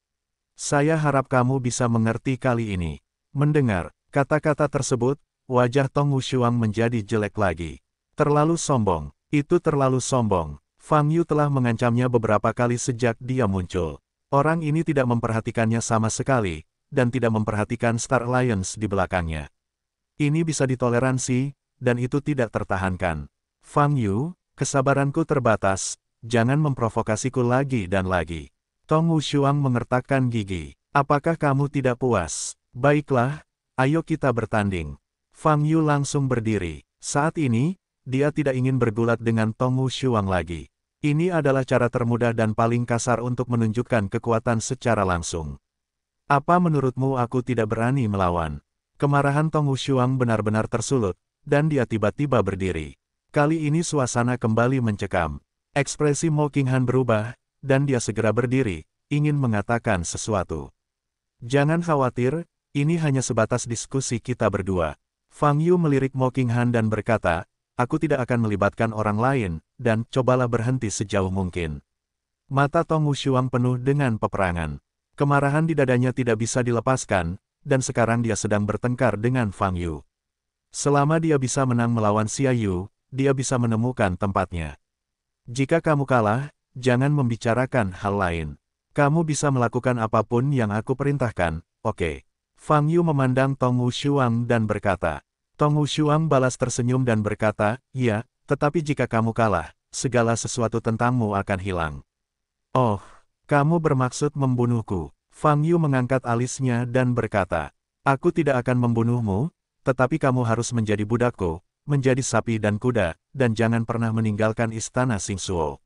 Saya harap kamu bisa mengerti kali ini. Mendengar kata-kata tersebut, wajah Tong Wushuang menjadi jelek lagi. Terlalu sombong. Itu terlalu sombong. Fang Yu telah mengancamnya beberapa kali sejak dia muncul. Orang ini tidak memperhatikannya sama sekali, dan tidak memperhatikan Star Alliance di belakangnya. Ini bisa ditoleransi, dan itu tidak tertahankan. Fang Yu, kesabaranku terbatas, jangan memprovokasiku lagi dan lagi. Tong Wu Shuang mengertakkan gigi. Apakah kamu tidak puas? Baiklah, ayo kita bertanding. Fang Yu langsung berdiri. Saat ini, dia tidak ingin bergulat dengan Tong Shuang lagi. Ini adalah cara termudah dan paling kasar untuk menunjukkan kekuatan secara langsung. Apa menurutmu aku tidak berani melawan? Kemarahan Tong Shuang benar-benar tersulut, dan dia tiba-tiba berdiri. Kali ini suasana kembali mencekam. Ekspresi Mo Qinghan berubah, dan dia segera berdiri, ingin mengatakan sesuatu. Jangan khawatir, ini hanya sebatas diskusi kita berdua. Fang Yu melirik Mo Qinghan dan berkata, aku tidak akan melibatkan orang lain, dan cobalah berhenti sejauh mungkin. Mata Tong Wushuang penuh dengan peperangan. Kemarahan di dadanya tidak bisa dilepaskan, dan sekarang dia sedang bertengkar dengan Fang Yu. Selama dia bisa menang melawan Xia Yu, dia bisa menemukan tempatnya. Jika kamu kalah, jangan membicarakan hal lain. Kamu bisa melakukan apapun yang aku perintahkan, oke. Okay. Fang Yu memandang Tong Wushuang dan berkata, Tong Hushuang balas tersenyum dan berkata, Ya, tetapi jika kamu kalah, segala sesuatu tentangmu akan hilang. Oh, kamu bermaksud membunuhku. Fang Yu mengangkat alisnya dan berkata, Aku tidak akan membunuhmu, tetapi kamu harus menjadi budakku, menjadi sapi dan kuda, dan jangan pernah meninggalkan istana Sing Suo.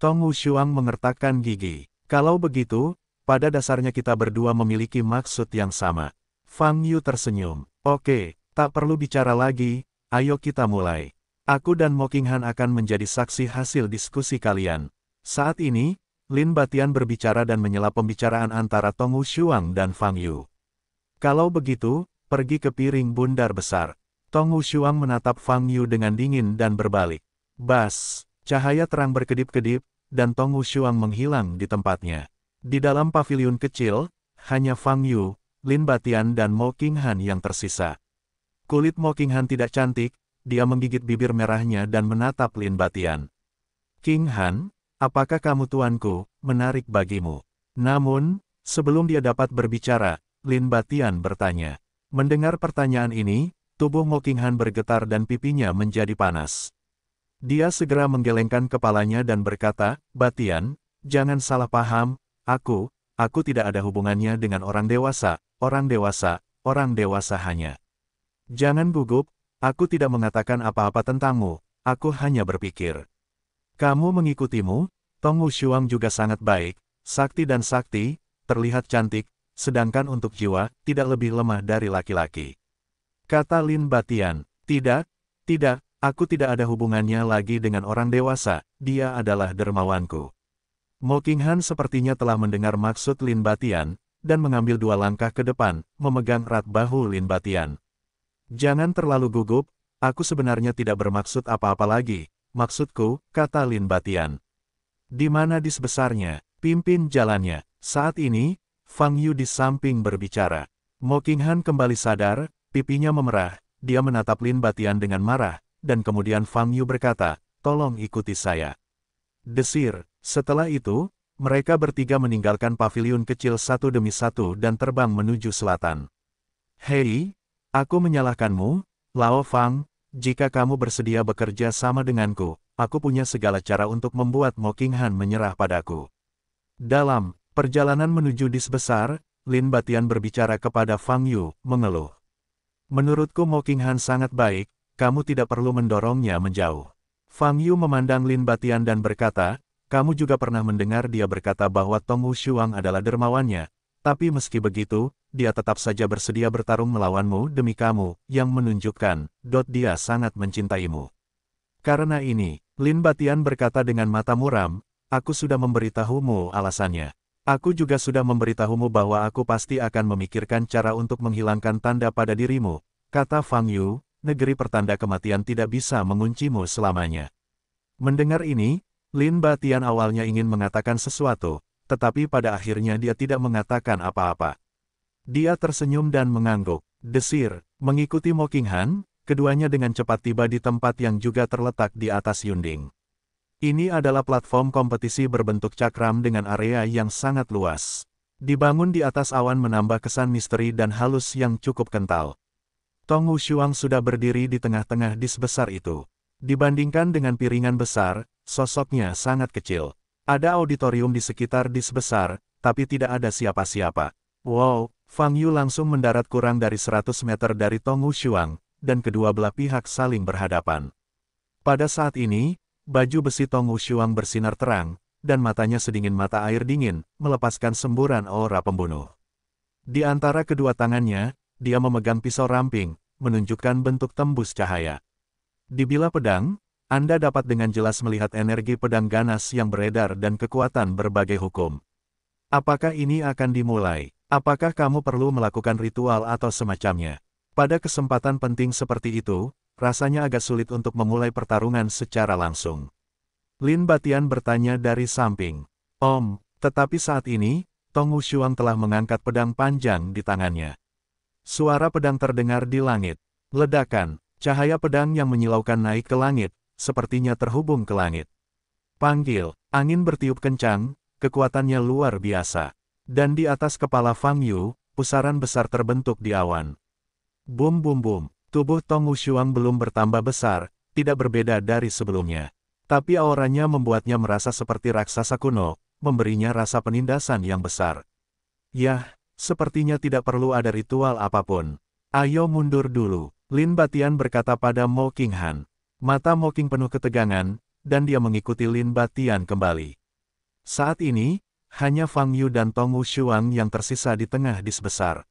Tong Wushuang mengertakkan gigi. Kalau begitu, pada dasarnya kita berdua memiliki maksud yang sama. Fang Yu tersenyum. Oke, Tak perlu bicara lagi, ayo kita mulai. Aku dan Mokinghan akan menjadi saksi hasil diskusi kalian. Saat ini, Lin Batian berbicara dan menyela pembicaraan antara Tong Shuang dan Fang Yu. Kalau begitu, pergi ke piring bundar besar. Tong Shuang menatap Fang Yu dengan dingin dan berbalik. Bas, cahaya terang berkedip-kedip, dan Tong Shuang menghilang di tempatnya. Di dalam pavilion kecil, hanya Fang Yu, Lin Batian dan Mo Qinghan yang tersisa. Kulit Moking Han tidak cantik, dia menggigit bibir merahnya dan menatap Lin Batian. King Han, apakah kamu tuanku, menarik bagimu? Namun, sebelum dia dapat berbicara, Lin Batian bertanya. Mendengar pertanyaan ini, tubuh Moking Han bergetar dan pipinya menjadi panas. Dia segera menggelengkan kepalanya dan berkata, Batian, jangan salah paham, aku, aku tidak ada hubungannya dengan orang dewasa, orang dewasa, orang dewasa hanya. Jangan gugup, aku tidak mengatakan apa-apa tentangmu, aku hanya berpikir. Kamu mengikutimu, Tong Wushuang juga sangat baik, sakti dan sakti, terlihat cantik, sedangkan untuk jiwa, tidak lebih lemah dari laki-laki. Kata Lin Batian, tidak, tidak, aku tidak ada hubungannya lagi dengan orang dewasa, dia adalah dermawanku. Mo sepertinya telah mendengar maksud Lin Batian, dan mengambil dua langkah ke depan, memegang rat bahu Lin Batian. Jangan terlalu gugup, aku sebenarnya tidak bermaksud apa-apa lagi, maksudku, kata Lin Batian. Di mana disbesarnya, sebesarnya, pimpin jalannya. Saat ini, Fang Yu di samping berbicara. Mo Qinghan kembali sadar, pipinya memerah, dia menatap Lin Batian dengan marah, dan kemudian Fang Yu berkata, tolong ikuti saya. Desir, setelah itu, mereka bertiga meninggalkan pavilion kecil satu demi satu dan terbang menuju selatan. Hei, Aku menyalahkanmu, Lao Fang, jika kamu bersedia bekerja sama denganku, aku punya segala cara untuk membuat Mo King Han menyerah padaku. Dalam perjalanan menuju dis besar, Lin Batian berbicara kepada Fang Yu, mengeluh. Menurutku Mo King Han sangat baik, kamu tidak perlu mendorongnya menjauh. Fang Yu memandang Lin Batian dan berkata, kamu juga pernah mendengar dia berkata bahwa Tong Wu Shuang adalah dermawannya, tapi meski begitu, dia tetap saja bersedia bertarung melawanmu demi kamu, yang menunjukkan, dot dia sangat mencintaimu. Karena ini, Lin Batian berkata dengan mata muram, aku sudah memberitahumu alasannya. Aku juga sudah memberitahumu bahwa aku pasti akan memikirkan cara untuk menghilangkan tanda pada dirimu, kata Fang Yu, negeri pertanda kematian tidak bisa menguncimu selamanya. Mendengar ini, Lin Batian awalnya ingin mengatakan sesuatu, tetapi pada akhirnya dia tidak mengatakan apa-apa. Dia tersenyum dan mengangguk, desir, mengikuti Mokinghan. keduanya dengan cepat tiba di tempat yang juga terletak di atas Yunding. Ini adalah platform kompetisi berbentuk cakram dengan area yang sangat luas. Dibangun di atas awan menambah kesan misteri dan halus yang cukup kental. Tong Wushuang sudah berdiri di tengah-tengah dis besar itu. Dibandingkan dengan piringan besar, sosoknya sangat kecil. Ada auditorium di sekitar dis besar, tapi tidak ada siapa-siapa. Wow, Fang Yu langsung mendarat kurang dari 100 meter dari Tong Wuxuang, dan kedua belah pihak saling berhadapan. Pada saat ini, baju besi Tong Wuxuang bersinar terang, dan matanya sedingin mata air dingin, melepaskan semburan aura pembunuh. Di antara kedua tangannya, dia memegang pisau ramping, menunjukkan bentuk tembus cahaya. Di bila pedang, anda dapat dengan jelas melihat energi pedang ganas yang beredar dan kekuatan berbagai hukum. Apakah ini akan dimulai? Apakah kamu perlu melakukan ritual atau semacamnya? Pada kesempatan penting seperti itu, rasanya agak sulit untuk memulai pertarungan secara langsung. Lin Batian bertanya dari samping. Om, tetapi saat ini, Tong Wushuang telah mengangkat pedang panjang di tangannya. Suara pedang terdengar di langit. Ledakan, cahaya pedang yang menyilaukan naik ke langit, sepertinya terhubung ke langit. Panggil, angin bertiup kencang, kekuatannya luar biasa. Dan di atas kepala Fang Yu, pusaran besar terbentuk di awan. Bum bum bum, tubuh Tong Wushuang belum bertambah besar, tidak berbeda dari sebelumnya. Tapi auranya membuatnya merasa seperti raksasa kuno, memberinya rasa penindasan yang besar. Yah, sepertinya tidak perlu ada ritual apapun. Ayo mundur dulu, Lin Batian berkata pada Mo King Han. Mata Moking penuh ketegangan, dan dia mengikuti Lin Batian kembali. Saat ini, hanya Fang Yu dan Tong Wu Shuang yang tersisa di tengah dis besar.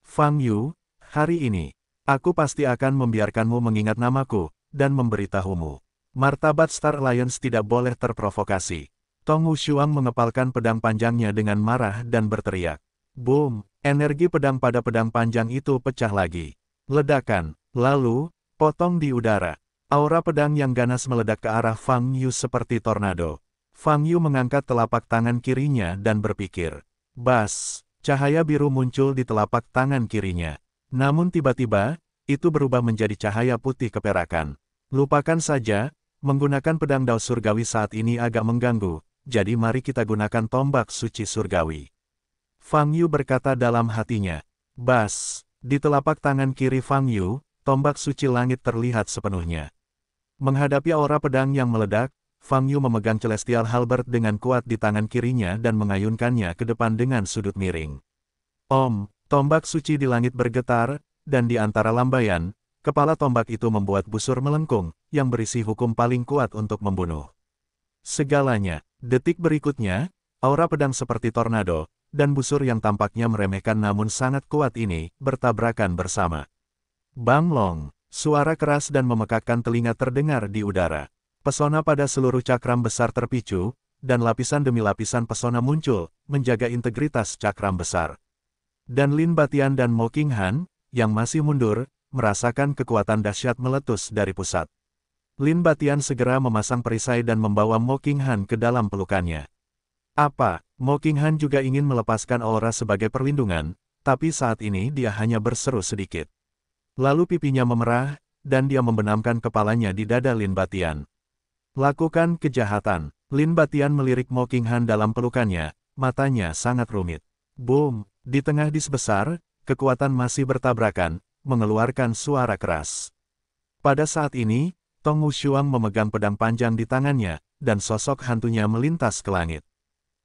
Fang Yu, hari ini, aku pasti akan membiarkanmu mengingat namaku, dan memberitahumu. Martabat Star Alliance tidak boleh terprovokasi. Tong Wu Shuang mengepalkan pedang panjangnya dengan marah dan berteriak. Boom! Energi pedang pada pedang panjang itu pecah lagi. Ledakan, lalu, potong di udara. Aura pedang yang ganas meledak ke arah Fang Yu seperti tornado. Fang Yu mengangkat telapak tangan kirinya dan berpikir. Bas, cahaya biru muncul di telapak tangan kirinya. Namun tiba-tiba, itu berubah menjadi cahaya putih keperakan. Lupakan saja, menggunakan pedang dao surgawi saat ini agak mengganggu, jadi mari kita gunakan tombak suci surgawi. Fang Yu berkata dalam hatinya. Bas, di telapak tangan kiri Fang Yu, tombak suci langit terlihat sepenuhnya. Menghadapi aura pedang yang meledak, Fang Yu memegang Celestial Halbert dengan kuat di tangan kirinya dan mengayunkannya ke depan dengan sudut miring. Om, tombak suci di langit bergetar, dan di antara lambaian, kepala tombak itu membuat busur melengkung, yang berisi hukum paling kuat untuk membunuh. Segalanya, detik berikutnya, aura pedang seperti tornado, dan busur yang tampaknya meremehkan namun sangat kuat ini, bertabrakan bersama. Bang long. Suara keras dan memekakkan telinga terdengar di udara. Pesona pada seluruh cakram besar terpicu, dan lapisan demi lapisan pesona muncul, menjaga integritas cakram besar. Dan Lin Batian dan Mo King Han, yang masih mundur, merasakan kekuatan dahsyat meletus dari pusat. Lin Batian segera memasang perisai dan membawa Mo King Han ke dalam pelukannya. Apa, Mo King Han juga ingin melepaskan aura sebagai perlindungan, tapi saat ini dia hanya berseru sedikit. Lalu pipinya memerah, dan dia membenamkan kepalanya di dada Lin Batian. Lakukan kejahatan. Lin Batian melirik Mo Han dalam pelukannya, matanya sangat rumit. Boom! Di tengah dis besar, kekuatan masih bertabrakan, mengeluarkan suara keras. Pada saat ini, Tong Wushuang memegang pedang panjang di tangannya, dan sosok hantunya melintas ke langit.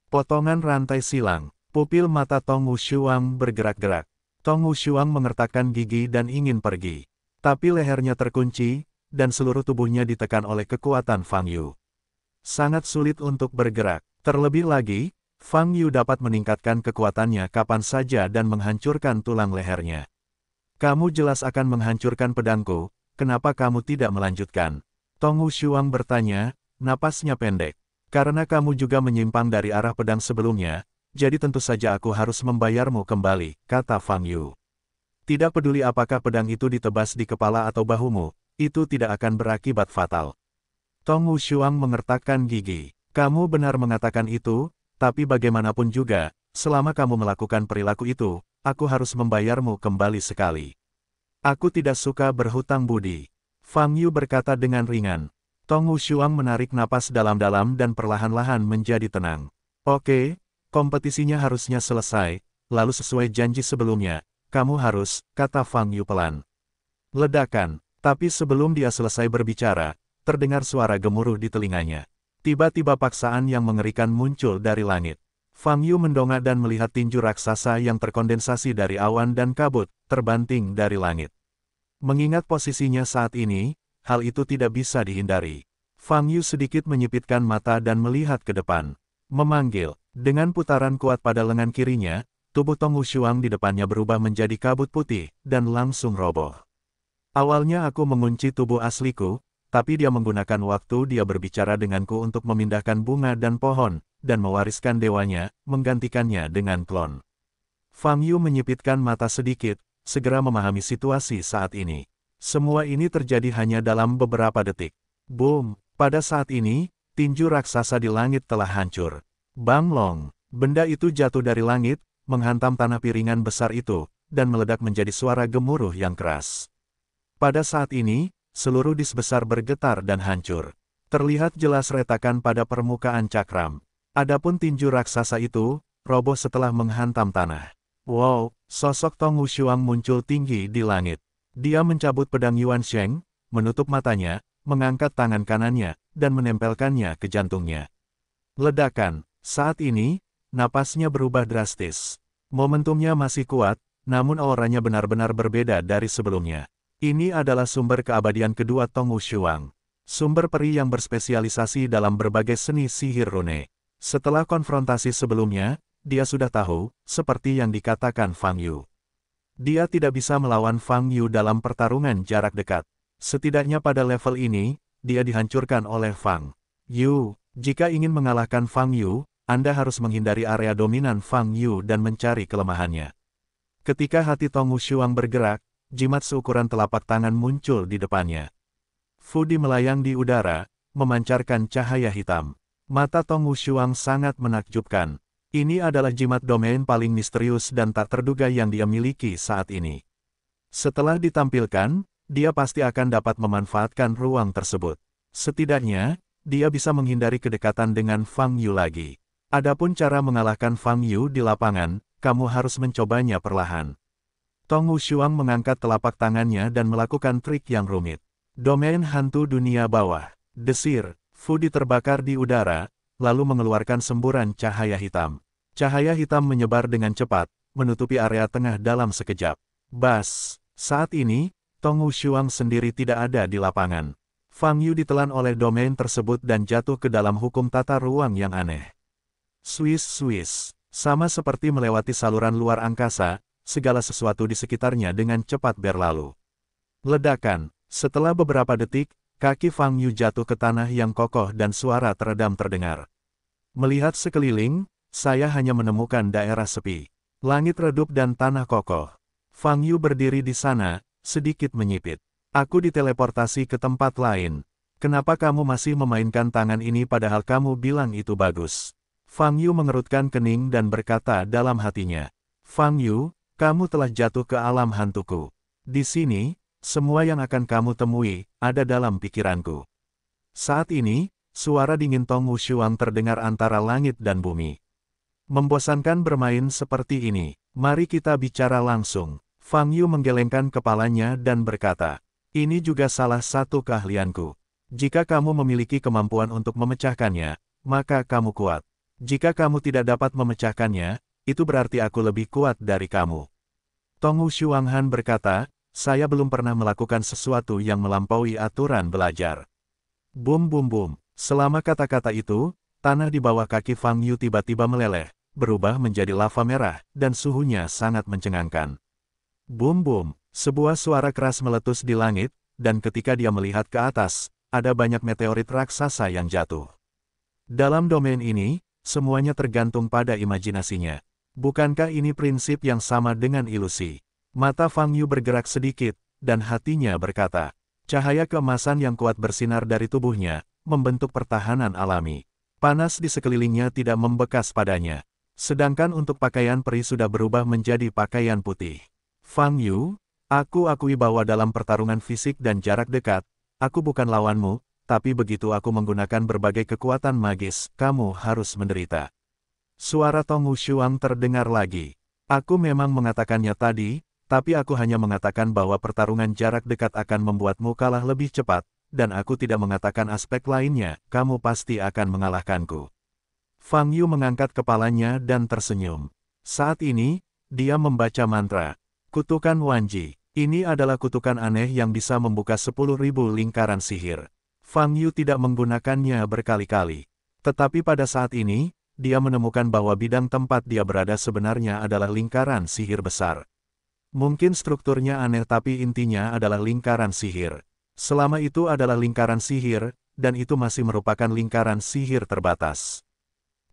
Potongan rantai silang, pupil mata Tong Wushuang bergerak-gerak. Tong Wushuang mengertakkan gigi dan ingin pergi. Tapi lehernya terkunci, dan seluruh tubuhnya ditekan oleh kekuatan Fang Yu. Sangat sulit untuk bergerak. Terlebih lagi, Fang Yu dapat meningkatkan kekuatannya kapan saja dan menghancurkan tulang lehernya. Kamu jelas akan menghancurkan pedangku, kenapa kamu tidak melanjutkan? Tong Wushuang bertanya, napasnya pendek. Karena kamu juga menyimpang dari arah pedang sebelumnya, jadi tentu saja aku harus membayarmu kembali, kata Fang Yu. Tidak peduli apakah pedang itu ditebas di kepala atau bahumu, itu tidak akan berakibat fatal. Tong Shuang mengertakkan gigi. Kamu benar mengatakan itu, tapi bagaimanapun juga, selama kamu melakukan perilaku itu, aku harus membayarmu kembali sekali. Aku tidak suka berhutang budi. Fang Yu berkata dengan ringan. Tong Shuang menarik napas dalam-dalam dan perlahan-lahan menjadi tenang. Oke, Kompetisinya harusnya selesai, lalu sesuai janji sebelumnya, kamu harus, kata Fang Yu pelan. Ledakan, tapi sebelum dia selesai berbicara, terdengar suara gemuruh di telinganya. Tiba-tiba paksaan yang mengerikan muncul dari langit. Fang Yu mendongak dan melihat tinju raksasa yang terkondensasi dari awan dan kabut, terbanting dari langit. Mengingat posisinya saat ini, hal itu tidak bisa dihindari. Fang Yu sedikit menyipitkan mata dan melihat ke depan. Memanggil, dengan putaran kuat pada lengan kirinya, tubuh Tong Wushuang di depannya berubah menjadi kabut putih, dan langsung roboh. Awalnya aku mengunci tubuh asliku, tapi dia menggunakan waktu dia berbicara denganku untuk memindahkan bunga dan pohon, dan mewariskan dewanya, menggantikannya dengan klon. Fang Yu menyipitkan mata sedikit, segera memahami situasi saat ini. Semua ini terjadi hanya dalam beberapa detik. Boom! Pada saat ini, tinju raksasa di langit telah hancur. Bang Long, benda itu jatuh dari langit, menghantam tanah piringan besar itu, dan meledak menjadi suara gemuruh yang keras. Pada saat ini, seluruh dis besar bergetar dan hancur. Terlihat jelas retakan pada permukaan cakram. Adapun tinju raksasa itu, roboh setelah menghantam tanah. Wow, sosok Tong Wushuang muncul tinggi di langit. Dia mencabut pedang Yuan Sheng, menutup matanya, mengangkat tangan kanannya, dan menempelkannya ke jantungnya. Ledakan, saat ini, napasnya berubah drastis. Momentumnya masih kuat, namun auranya benar-benar berbeda dari sebelumnya. Ini adalah sumber keabadian kedua Tong Wushuang. Sumber peri yang berspesialisasi dalam berbagai seni sihir rune. Setelah konfrontasi sebelumnya, dia sudah tahu, seperti yang dikatakan Fang Yu. Dia tidak bisa melawan Fang Yu dalam pertarungan jarak dekat. Setidaknya pada level ini, dia dihancurkan oleh Fang Yu. Jika ingin mengalahkan Fang Yu, anda harus menghindari area dominan Fang Yu dan mencari kelemahannya. Ketika hati Tong Wushuang bergerak, jimat seukuran telapak tangan muncul di depannya. Fu Di melayang di udara, memancarkan cahaya hitam. Mata Tong Wushuang sangat menakjubkan. Ini adalah jimat domain paling misterius dan tak terduga yang dia miliki saat ini. Setelah ditampilkan, dia pasti akan dapat memanfaatkan ruang tersebut. Setidaknya, dia bisa menghindari kedekatan dengan Fang Yu lagi. Adapun cara mengalahkan Fang Yu di lapangan, kamu harus mencobanya perlahan. Tong Wushuang mengangkat telapak tangannya dan melakukan trik yang rumit. Domain hantu dunia bawah, desir, Fu terbakar di udara, lalu mengeluarkan semburan cahaya hitam. Cahaya hitam menyebar dengan cepat, menutupi area tengah dalam sekejap. Bas, saat ini, Tong Wushuang sendiri tidak ada di lapangan. Fang Yu ditelan oleh domain tersebut dan jatuh ke dalam hukum tata ruang yang aneh. Swiss Swiss. Sama seperti melewati saluran luar angkasa, segala sesuatu di sekitarnya dengan cepat berlalu. Ledakan. Setelah beberapa detik, kaki Fang Yu jatuh ke tanah yang kokoh dan suara teredam terdengar. Melihat sekeliling, saya hanya menemukan daerah sepi. Langit redup dan tanah kokoh. Fang Yu berdiri di sana, sedikit menyipit. Aku diteleportasi ke tempat lain. Kenapa kamu masih memainkan tangan ini padahal kamu bilang itu bagus? Fang Yu mengerutkan kening dan berkata dalam hatinya, Fang Yu, kamu telah jatuh ke alam hantuku. Di sini, semua yang akan kamu temui, ada dalam pikiranku. Saat ini, suara dingin Tong Wushuang terdengar antara langit dan bumi. Membosankan bermain seperti ini, mari kita bicara langsung. Fang Yu menggelengkan kepalanya dan berkata, ini juga salah satu keahlianku. Jika kamu memiliki kemampuan untuk memecahkannya, maka kamu kuat. Jika kamu tidak dapat memecahkannya, itu berarti aku lebih kuat dari kamu. Tongu Shuanghan berkata, saya belum pernah melakukan sesuatu yang melampaui aturan belajar. Bum bum bum, selama kata-kata itu, tanah di bawah kaki Fang Yu tiba-tiba meleleh, berubah menjadi lava merah, dan suhunya sangat mencengangkan. Bum bum, sebuah suara keras meletus di langit, dan ketika dia melihat ke atas, ada banyak meteorit raksasa yang jatuh. Dalam domain ini, semuanya tergantung pada imajinasinya. Bukankah ini prinsip yang sama dengan ilusi? Mata Fang Yu bergerak sedikit, dan hatinya berkata, cahaya kemasan yang kuat bersinar dari tubuhnya, membentuk pertahanan alami. Panas di sekelilingnya tidak membekas padanya. Sedangkan untuk pakaian peri sudah berubah menjadi pakaian putih. Fang Yu, aku akui bahwa dalam pertarungan fisik dan jarak dekat, aku bukan lawanmu, tapi begitu aku menggunakan berbagai kekuatan magis, kamu harus menderita. Suara Tong Wushuang terdengar lagi. Aku memang mengatakannya tadi, tapi aku hanya mengatakan bahwa pertarungan jarak dekat akan membuatmu kalah lebih cepat, dan aku tidak mengatakan aspek lainnya, kamu pasti akan mengalahkanku. Fang Yu mengangkat kepalanya dan tersenyum. Saat ini, dia membaca mantra. Kutukan Wanji. Ini adalah kutukan aneh yang bisa membuka 10.000 lingkaran sihir. Fang Yu tidak menggunakannya berkali-kali. Tetapi pada saat ini, dia menemukan bahwa bidang tempat dia berada sebenarnya adalah lingkaran sihir besar. Mungkin strukturnya aneh tapi intinya adalah lingkaran sihir. Selama itu adalah lingkaran sihir, dan itu masih merupakan lingkaran sihir terbatas.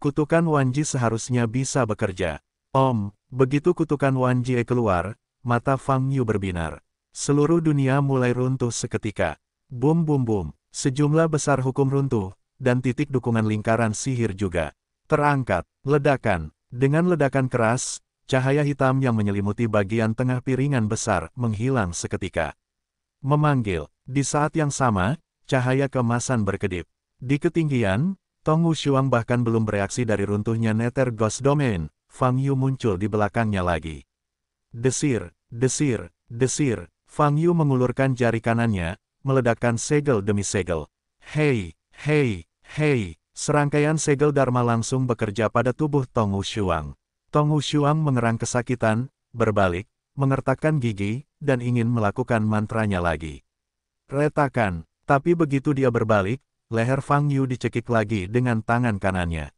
Kutukan Wanji seharusnya bisa bekerja. Om, begitu kutukan Wanji keluar, mata Fang Yu berbinar. Seluruh dunia mulai runtuh seketika. Bum bum bum. Sejumlah besar hukum runtuh, dan titik dukungan lingkaran sihir juga terangkat, ledakan. Dengan ledakan keras, cahaya hitam yang menyelimuti bagian tengah piringan besar menghilang seketika. Memanggil, di saat yang sama, cahaya kemasan berkedip. Di ketinggian, Tong Wushuang bahkan belum bereaksi dari runtuhnya Nether Ghost Domain, Fang Yu muncul di belakangnya lagi. Desir, desir, desir, Fang Yu mengulurkan jari kanannya, meledakkan segel demi segel. Hei, hei, hei, serangkaian segel Dharma langsung bekerja pada tubuh Tong Shuang. Tong Shuang mengerang kesakitan, berbalik, mengertakkan gigi, dan ingin melakukan mantranya lagi. Retakan, tapi begitu dia berbalik, leher Fang Yu dicekik lagi dengan tangan kanannya.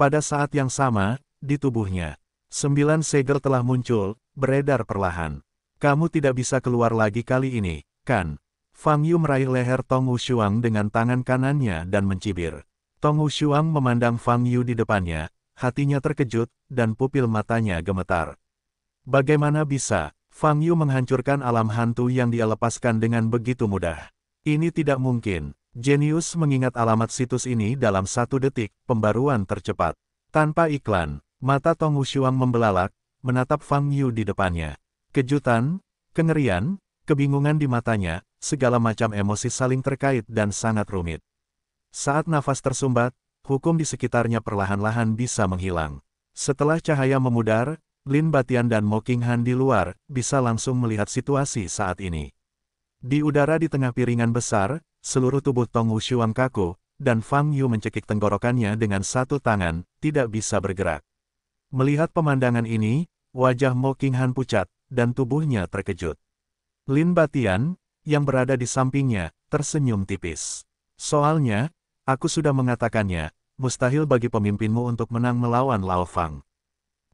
Pada saat yang sama, di tubuhnya, sembilan segel telah muncul, beredar perlahan. Kamu tidak bisa keluar lagi kali ini, kan? Fang Yu meraih leher Tong Wuxuang dengan tangan kanannya dan mencibir. Tong Wuxuang memandang Fang Yu di depannya, hatinya terkejut, dan pupil matanya gemetar. Bagaimana bisa, Fang Yu menghancurkan alam hantu yang dia lepaskan dengan begitu mudah. Ini tidak mungkin. Genius mengingat alamat situs ini dalam satu detik, pembaruan tercepat. Tanpa iklan, mata Tong Wuxuang membelalak, menatap Fang Yu di depannya. Kejutan, kengerian, kebingungan di matanya, segala macam emosi saling terkait dan sangat rumit. Saat nafas tersumbat, hukum di sekitarnya perlahan-lahan bisa menghilang. Setelah cahaya memudar, Lin Batian dan Mo Han di luar bisa langsung melihat situasi saat ini. Di udara di tengah piringan besar, seluruh tubuh Tong Wushuang kaku, dan Fang Yu mencekik tenggorokannya dengan satu tangan, tidak bisa bergerak. Melihat pemandangan ini, wajah Mo Qinghan pucat, dan tubuhnya terkejut. Lin Batian, yang berada di sampingnya, tersenyum tipis. Soalnya, aku sudah mengatakannya, mustahil bagi pemimpinmu untuk menang melawan Lao Fang.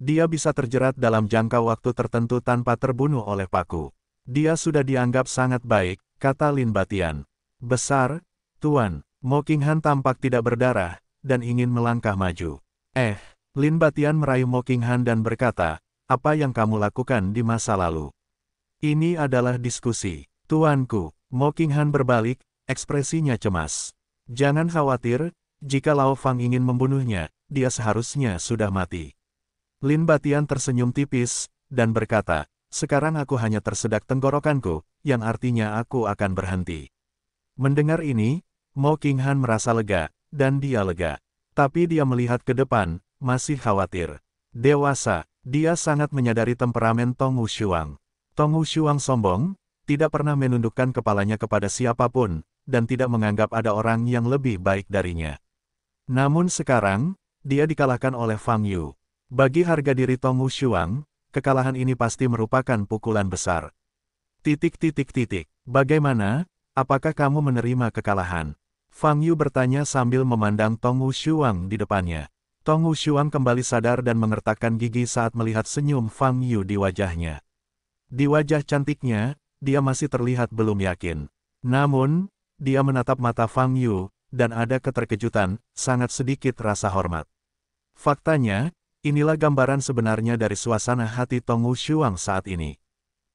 Dia bisa terjerat dalam jangka waktu tertentu tanpa terbunuh oleh paku. Dia sudah dianggap sangat baik, kata Lin Batian. Besar, Tuan, Mo Qinghan tampak tidak berdarah, dan ingin melangkah maju. Eh, Lin Batian merayu Mo Qinghan dan berkata, apa yang kamu lakukan di masa lalu? Ini adalah diskusi. Tuanku, Mokinghan berbalik, ekspresinya cemas. Jangan khawatir, jika Lao Fang ingin membunuhnya, dia seharusnya sudah mati. Lin Batian tersenyum tipis, dan berkata, sekarang aku hanya tersedak tenggorokanku, yang artinya aku akan berhenti. Mendengar ini, Mokinghan merasa lega, dan dia lega. Tapi dia melihat ke depan, masih khawatir. Dewasa, dia sangat menyadari temperamen Tong Shuang. Tong Shuang sombong, tidak pernah menundukkan kepalanya kepada siapapun, dan tidak menganggap ada orang yang lebih baik darinya. Namun sekarang, dia dikalahkan oleh Fang Yu. Bagi harga diri Tong Shuang, kekalahan ini pasti merupakan pukulan besar. Titik titik titik, bagaimana, apakah kamu menerima kekalahan? Fang Yu bertanya sambil memandang Tong Shuang di depannya. Tong Shuang kembali sadar dan mengertakkan gigi saat melihat senyum Fang Yu di wajahnya. Di wajah cantiknya, dia masih terlihat belum yakin. Namun, dia menatap mata Fang Yu, dan ada keterkejutan, sangat sedikit rasa hormat. Faktanya, inilah gambaran sebenarnya dari suasana hati Tong Shuang saat ini.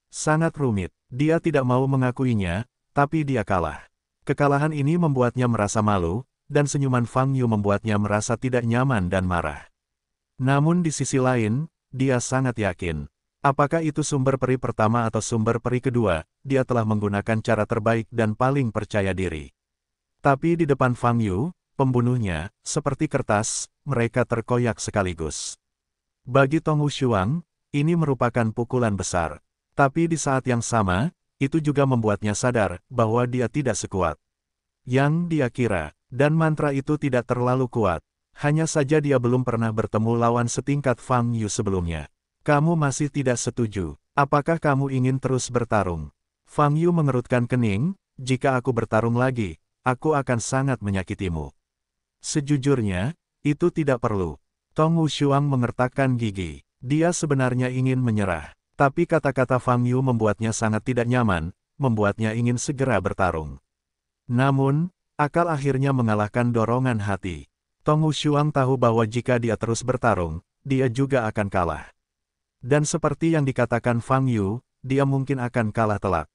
Sangat rumit, dia tidak mau mengakuinya, tapi dia kalah. Kekalahan ini membuatnya merasa malu, dan senyuman Fang Yu membuatnya merasa tidak nyaman dan marah. Namun di sisi lain, dia sangat yakin, Apakah itu sumber peri pertama atau sumber peri kedua, dia telah menggunakan cara terbaik dan paling percaya diri. Tapi di depan Fang Yu, pembunuhnya, seperti kertas, mereka terkoyak sekaligus. Bagi Tong Shuang, ini merupakan pukulan besar. Tapi di saat yang sama, itu juga membuatnya sadar bahwa dia tidak sekuat. Yang dia kira, dan mantra itu tidak terlalu kuat. Hanya saja dia belum pernah bertemu lawan setingkat Fang Yu sebelumnya. Kamu masih tidak setuju. Apakah kamu ingin terus bertarung? Fang Yu mengerutkan kening, jika aku bertarung lagi, aku akan sangat menyakitimu. Sejujurnya, itu tidak perlu. Tong Wushuang mengertakkan gigi. Dia sebenarnya ingin menyerah. Tapi kata-kata Fang Yu membuatnya sangat tidak nyaman, membuatnya ingin segera bertarung. Namun, akal akhirnya mengalahkan dorongan hati. Tong Wushuang tahu bahwa jika dia terus bertarung, dia juga akan kalah. Dan seperti yang dikatakan Fang Yu, dia mungkin akan kalah telak.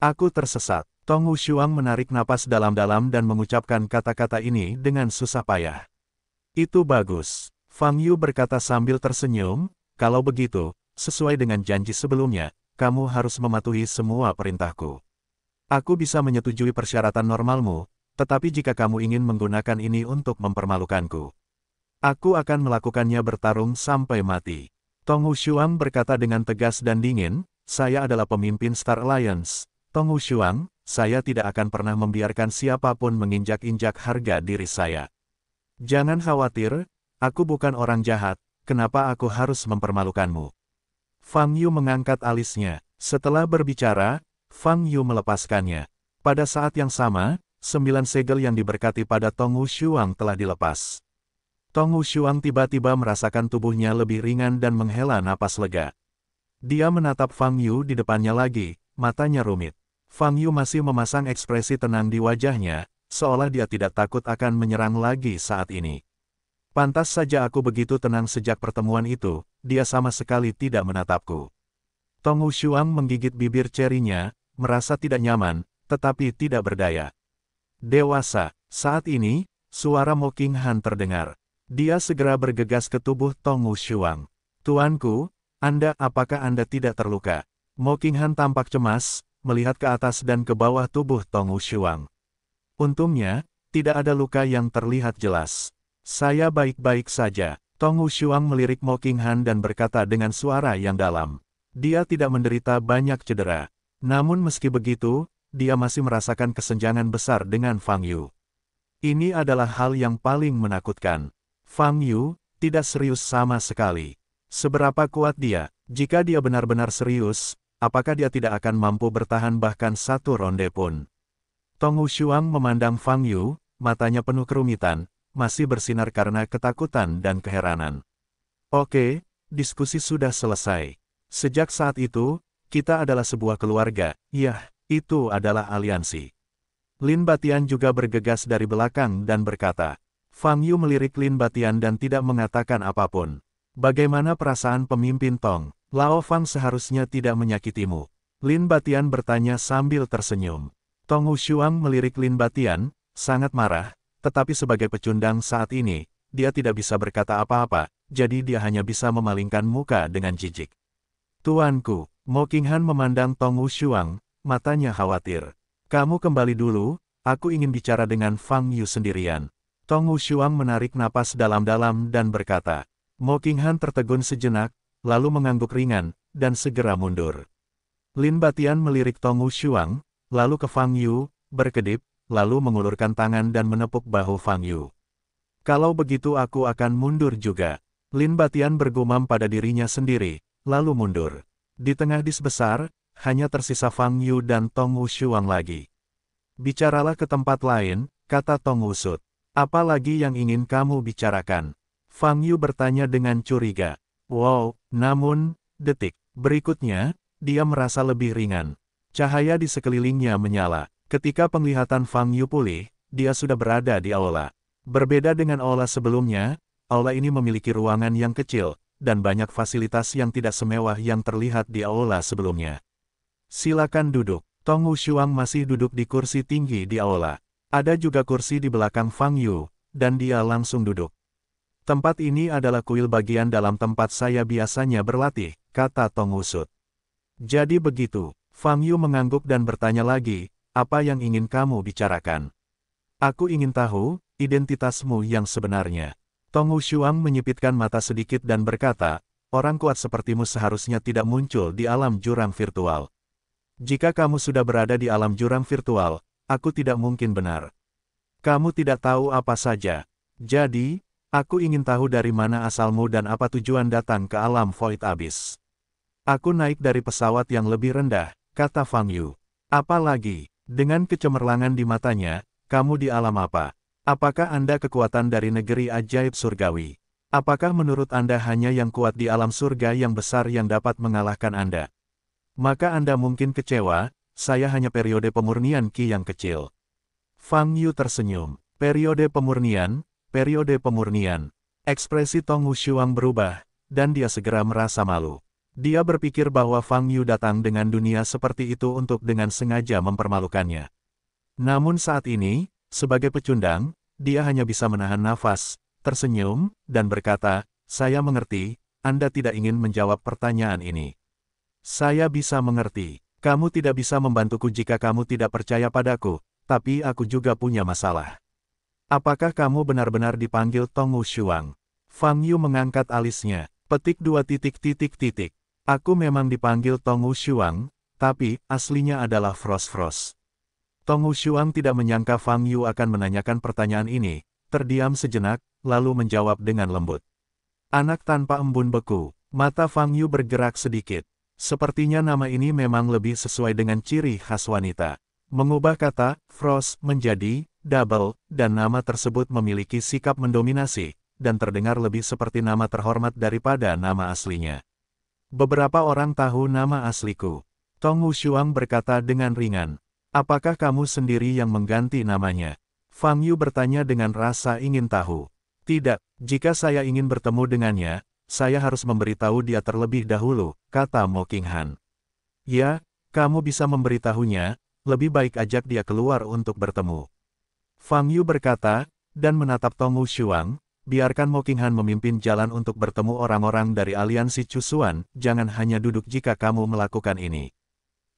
Aku tersesat. Tong Shuang menarik napas dalam-dalam dan mengucapkan kata-kata ini dengan susah payah. Itu bagus. Fang Yu berkata sambil tersenyum, kalau begitu, sesuai dengan janji sebelumnya, kamu harus mematuhi semua perintahku. Aku bisa menyetujui persyaratan normalmu, tetapi jika kamu ingin menggunakan ini untuk mempermalukanku, aku akan melakukannya bertarung sampai mati. Tong Shuang berkata dengan tegas dan dingin, saya adalah pemimpin Star Alliance. Tong Shuang. saya tidak akan pernah membiarkan siapapun menginjak-injak harga diri saya. Jangan khawatir, aku bukan orang jahat, kenapa aku harus mempermalukanmu? Fang Yu mengangkat alisnya. Setelah berbicara, Fang Yu melepaskannya. Pada saat yang sama, sembilan segel yang diberkati pada Tong Shuang telah dilepas. Tong Hushuang tiba-tiba merasakan tubuhnya lebih ringan dan menghela napas lega. Dia menatap Fang Yu di depannya lagi, matanya rumit. Fang Yu masih memasang ekspresi tenang di wajahnya, seolah dia tidak takut akan menyerang lagi saat ini. Pantas saja aku begitu tenang sejak pertemuan itu, dia sama sekali tidak menatapku. Tong Shuang menggigit bibir cerinya, merasa tidak nyaman, tetapi tidak berdaya. Dewasa, saat ini, suara Mo King Han terdengar. Dia segera bergegas ke tubuh Tong Wushuang. Tuanku, Anda, apakah Anda tidak terluka? Mo Qinghan tampak cemas, melihat ke atas dan ke bawah tubuh Tong Wushuang. Untungnya, tidak ada luka yang terlihat jelas. Saya baik-baik saja. Tong Wushuang melirik Mo Qinghan dan berkata dengan suara yang dalam. Dia tidak menderita banyak cedera. Namun meski begitu, dia masih merasakan kesenjangan besar dengan Fang Yu. Ini adalah hal yang paling menakutkan. Fang Yu, tidak serius sama sekali. Seberapa kuat dia, jika dia benar-benar serius, apakah dia tidak akan mampu bertahan bahkan satu ronde pun. Tong Shuang memandang Fang Yu, matanya penuh kerumitan, masih bersinar karena ketakutan dan keheranan. Oke, diskusi sudah selesai. Sejak saat itu, kita adalah sebuah keluarga, yah, itu adalah aliansi. Lin Batian juga bergegas dari belakang dan berkata, Fang Yu melirik Lin Batian dan tidak mengatakan apapun. Bagaimana perasaan pemimpin Tong? Lao Fang seharusnya tidak menyakitimu. Lin Batian bertanya sambil tersenyum. Tong Shuang melirik Lin Batian, sangat marah, tetapi sebagai pecundang saat ini, dia tidak bisa berkata apa-apa, jadi dia hanya bisa memalingkan muka dengan jijik. Tuanku, Mo Qinghan memandang Tong Shuang, matanya khawatir. Kamu kembali dulu, aku ingin bicara dengan Fang Yu sendirian. Tong Wushuang menarik napas dalam-dalam dan berkata, Mo Qinghan tertegun sejenak, lalu mengangguk ringan, dan segera mundur. Lin Batian melirik Tong Wushuang, lalu ke Fang Yu, berkedip, lalu mengulurkan tangan dan menepuk bahu Fang Yu. Kalau begitu aku akan mundur juga. Lin Batian bergumam pada dirinya sendiri, lalu mundur. Di tengah dis besar, hanya tersisa Fang Yu dan Tong Wushuang lagi. Bicaralah ke tempat lain, kata Tong Wusut. Apa lagi yang ingin kamu bicarakan? Fang Yu bertanya dengan curiga. Wow, namun, detik. Berikutnya, dia merasa lebih ringan. Cahaya di sekelilingnya menyala. Ketika penglihatan Fang Yu pulih, dia sudah berada di aula. Berbeda dengan aula sebelumnya, aula ini memiliki ruangan yang kecil, dan banyak fasilitas yang tidak semewah yang terlihat di aula sebelumnya. Silakan duduk. Tong Shuang masih duduk di kursi tinggi di aula. Ada juga kursi di belakang Fang Yu, dan dia langsung duduk. Tempat ini adalah kuil bagian dalam tempat saya biasanya berlatih, kata Tong Usut. Jadi begitu, Fang Yu mengangguk dan bertanya lagi, apa yang ingin kamu bicarakan? Aku ingin tahu, identitasmu yang sebenarnya. Tong Ushuang menyipitkan mata sedikit dan berkata, orang kuat sepertimu seharusnya tidak muncul di alam jurang virtual. Jika kamu sudah berada di alam jurang virtual, aku tidak mungkin benar. Kamu tidak tahu apa saja. Jadi, aku ingin tahu dari mana asalmu dan apa tujuan datang ke alam void abyss. Aku naik dari pesawat yang lebih rendah, kata Fang Yu. Apalagi, dengan kecemerlangan di matanya, kamu di alam apa? Apakah Anda kekuatan dari negeri ajaib surgawi? Apakah menurut Anda hanya yang kuat di alam surga yang besar yang dapat mengalahkan Anda? Maka Anda mungkin kecewa, saya hanya periode pemurnian ki yang kecil. Fang Yu tersenyum. Periode pemurnian, periode pemurnian. Ekspresi Tong Wushuang berubah, dan dia segera merasa malu. Dia berpikir bahwa Fang Yu datang dengan dunia seperti itu untuk dengan sengaja mempermalukannya. Namun saat ini, sebagai pecundang, dia hanya bisa menahan nafas, tersenyum, dan berkata, saya mengerti, Anda tidak ingin menjawab pertanyaan ini. Saya bisa mengerti. Kamu tidak bisa membantuku jika kamu tidak percaya padaku, tapi aku juga punya masalah. Apakah kamu benar-benar dipanggil Tong Shuang? Fang Yu mengangkat alisnya, petik dua titik titik titik. Aku memang dipanggil Tong Shuang, tapi aslinya adalah Frost Frost. Tong Shuang tidak menyangka Fang Yu akan menanyakan pertanyaan ini, terdiam sejenak, lalu menjawab dengan lembut. Anak tanpa embun beku, mata Fang Yu bergerak sedikit. Sepertinya nama ini memang lebih sesuai dengan ciri khas wanita. Mengubah kata, frost, menjadi, double, dan nama tersebut memiliki sikap mendominasi, dan terdengar lebih seperti nama terhormat daripada nama aslinya. Beberapa orang tahu nama asliku. Tong Wushuang berkata dengan ringan, Apakah kamu sendiri yang mengganti namanya? Fang Yu bertanya dengan rasa ingin tahu. Tidak, jika saya ingin bertemu dengannya, saya harus memberitahu dia terlebih dahulu, kata Mokinghan. Ya, kamu bisa memberitahunya, lebih baik ajak dia keluar untuk bertemu. Fang Yu berkata, dan menatap Tong Shuang, biarkan Mokinghan memimpin jalan untuk bertemu orang-orang dari aliansi Chusuan. jangan hanya duduk jika kamu melakukan ini.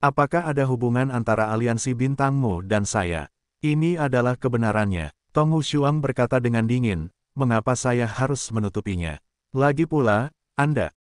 Apakah ada hubungan antara aliansi bintangmu dan saya? Ini adalah kebenarannya, Tong Shuang berkata dengan dingin, mengapa saya harus menutupinya? Lagi pula, Anda